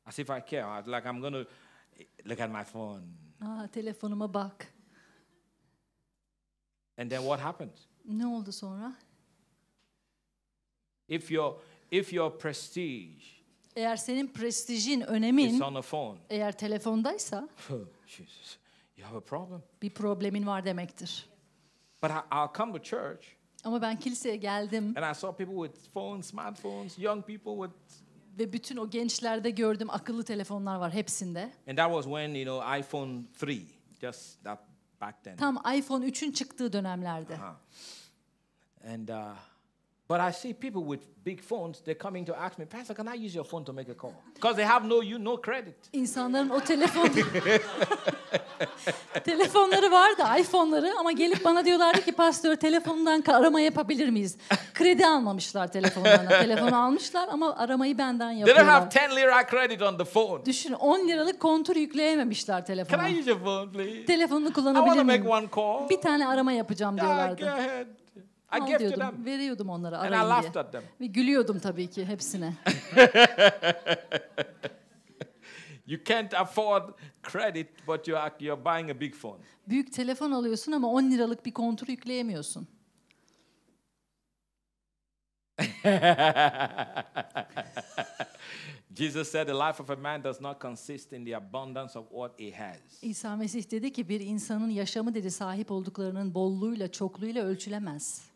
As if I care. Like I'm gonna look at my phone. Ah telefonuma bak. And then what happened? Ne oldu sonra? If your if your prestige eğer senin prestijin, önemin on the phone. eğer telefondaysa Jesus, you have a problem. bir problemin var demektir. But I, I'll come to church Ama ben kiliseye geldim and I saw people with phones, smartphones, young people with ve bütün o gençlerde gördüm akıllı telefonlar var hepsinde. and that was when, you know, iPhone 3 just that back then. Tam iPhone 3'ün çıktığı dönemlerde. Uh-huh. And uh, But I see people with big phones, they're coming to ask me, Pastor, can I use your phone to make a call? Because they have no you, no credit. İnsanların o telefon telefonları var da, iPhone'ları ama gelip bana diyorlardı ki pastör telefondan arama yapabilir miyiz? Kredi almamışlar telefonlarına. Telefonu almışlar ama aramayı benden yapıyorlar. They don't have 10 lira credit on the phone. Düşün 10 liralık kontur yükleyememişler telefona. Can I use your phone please? Telefonunu kullanabilir miyim? I want to make one call. Bir tane arama yapacağım diyorlardı. Yeah, go ahead. Al I diyordum, them. veriyordum onlara And I arayın laughed diye. at them. Ve gülüyordum tabii ki hepsine. you can't afford credit but you are, you're buying a big phone. Büyük telefon alıyorsun ama 10 liralık bir kontur yükleyemiyorsun. Jesus said the life of a man does not consist in the abundance of what he has. İsa Mesih dedi ki bir insanın yaşamı dedi sahip olduklarının bolluğuyla, çokluğuyla ölçülemez.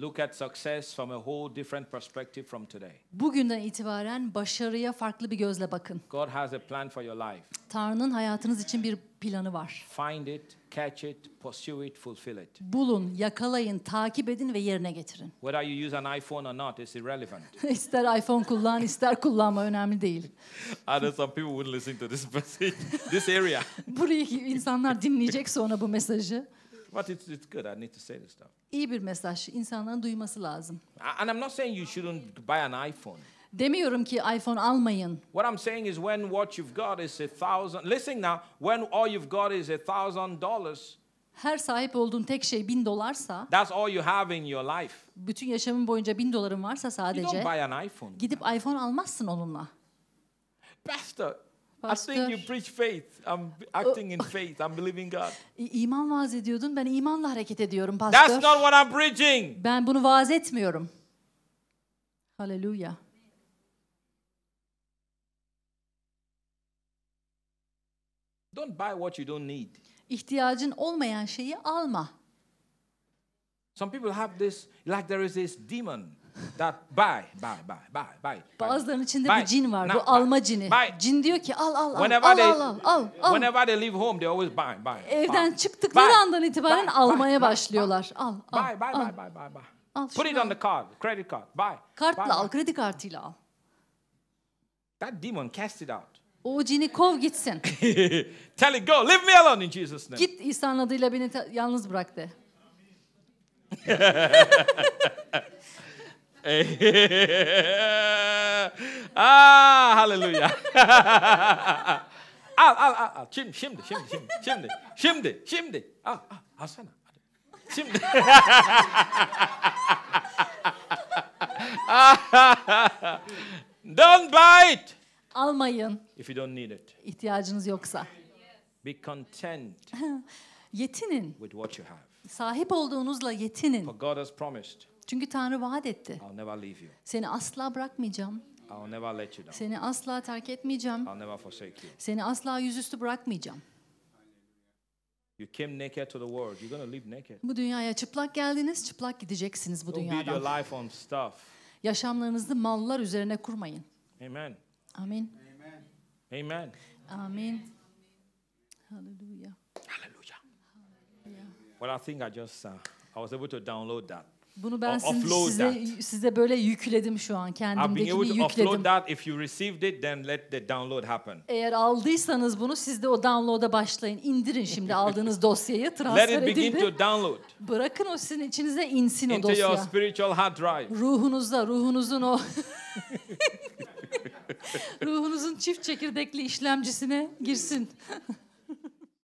Look at success from a whole different perspective from today. Bugünden itibaren başarıya farklı bir gözle bakın. God has a plan for your life. Tanrı'nın hayatınız için bir planı var. Find it, catch it, pursue it, fulfill it. Bulun, yakalayın, takip edin ve yerine getirin. Whether you use an iPhone or not is irrelevant. ister iPhone kullan, ister kullanma önemli değil. I know some people wouldn't listen to this message, this area. Burayı insanlar dinleyecek sonra bu mesajı but it's, it's good. I need to say this now. İyi bir mesaj. İnsanların duyması lazım. And I'm not saying you shouldn't buy an iPhone. Demiyorum ki iPhone almayın. What I'm saying is when what you've got is a thousand. Listen now, when all you've got is a thousand dollars. Her sahip olduğun tek şey bin dolarsa. That's all you have in your life. Bütün yaşamın boyunca bin doların varsa sadece. You don't buy an iPhone. Gidip iPhone almazsın onunla. Pastor, Pastor, I think you preach faith. I'm acting in faith. I'm believing God. İman vaaz ediyordun. Ben imanla hareket ediyorum pastor. That's not what I'm preaching. Ben bunu vaaz etmiyorum. Hallelujah. Don't buy what you don't need. İhtiyacın olmayan şeyi alma. Some people have this like there is this demon. That buy, buy, buy, buy, buy. Bazılarının içinde buy. bir cin var. Now, bu alma cini. Buy. Cin diyor ki al al al whenever al, they, al al al. Whenever they leave home they always buy, buy. Evden buy. çıktıkları buy. andan itibaren buy. almaya buy. başlıyorlar. Buy. Al al. Buy, buy, al. buy, buy, buy, buy. Al, Put it on the card, credit card. Buy. Kartla buy, al, kredi kartıyla al. That demon cast it out. O cini kov gitsin. Tell it go, leave me alone in Jesus name. Git İsa'nın adıyla beni yalnız bırak de. ah hallelujah. al al al al. Şimdi şimdi şimdi şimdi şimdi şimdi şimdi al al alsana. Şimdi. don't buy it. Almayın. If you don't need it. İhtiyacınız yoksa. Be content. Yetinin. With what you have. Sahip olduğunuzla yetinin. For God has promised. Çünkü Tanrı vaat etti. I'll never leave you. Seni asla bırakmayacağım. I'll never let you down. Seni asla terk etmeyeceğim. I'll never forsake you. Seni asla yüzüstü bırakmayacağım. You came naked to the world. You're going to live naked. Bu dünyaya çıplak geldiniz, çıplak gideceksiniz bu Don't build dünyadan. your life on stuff. Yaşamlarınızı mallar üzerine kurmayın. Amen. Amin. Amen. Amin. Hallelujah. Hallelujah. Well, I think I just uh, I was able to download that. Bunu ben siz, size, size böyle yükledim şu an kendimdekini yükledim. That. If you received it, then let the download happen. Eğer aldıysanız bunu siz de o download'a başlayın. İndirin şimdi aldığınız dosyayı transfer let it begin edildi. To download. Bırakın o sizin içinize insin Into o dosya. Your spiritual hard drive. Ruhunuzda, ruhunuzun o ruhunuzun çift çekirdekli işlemcisine girsin.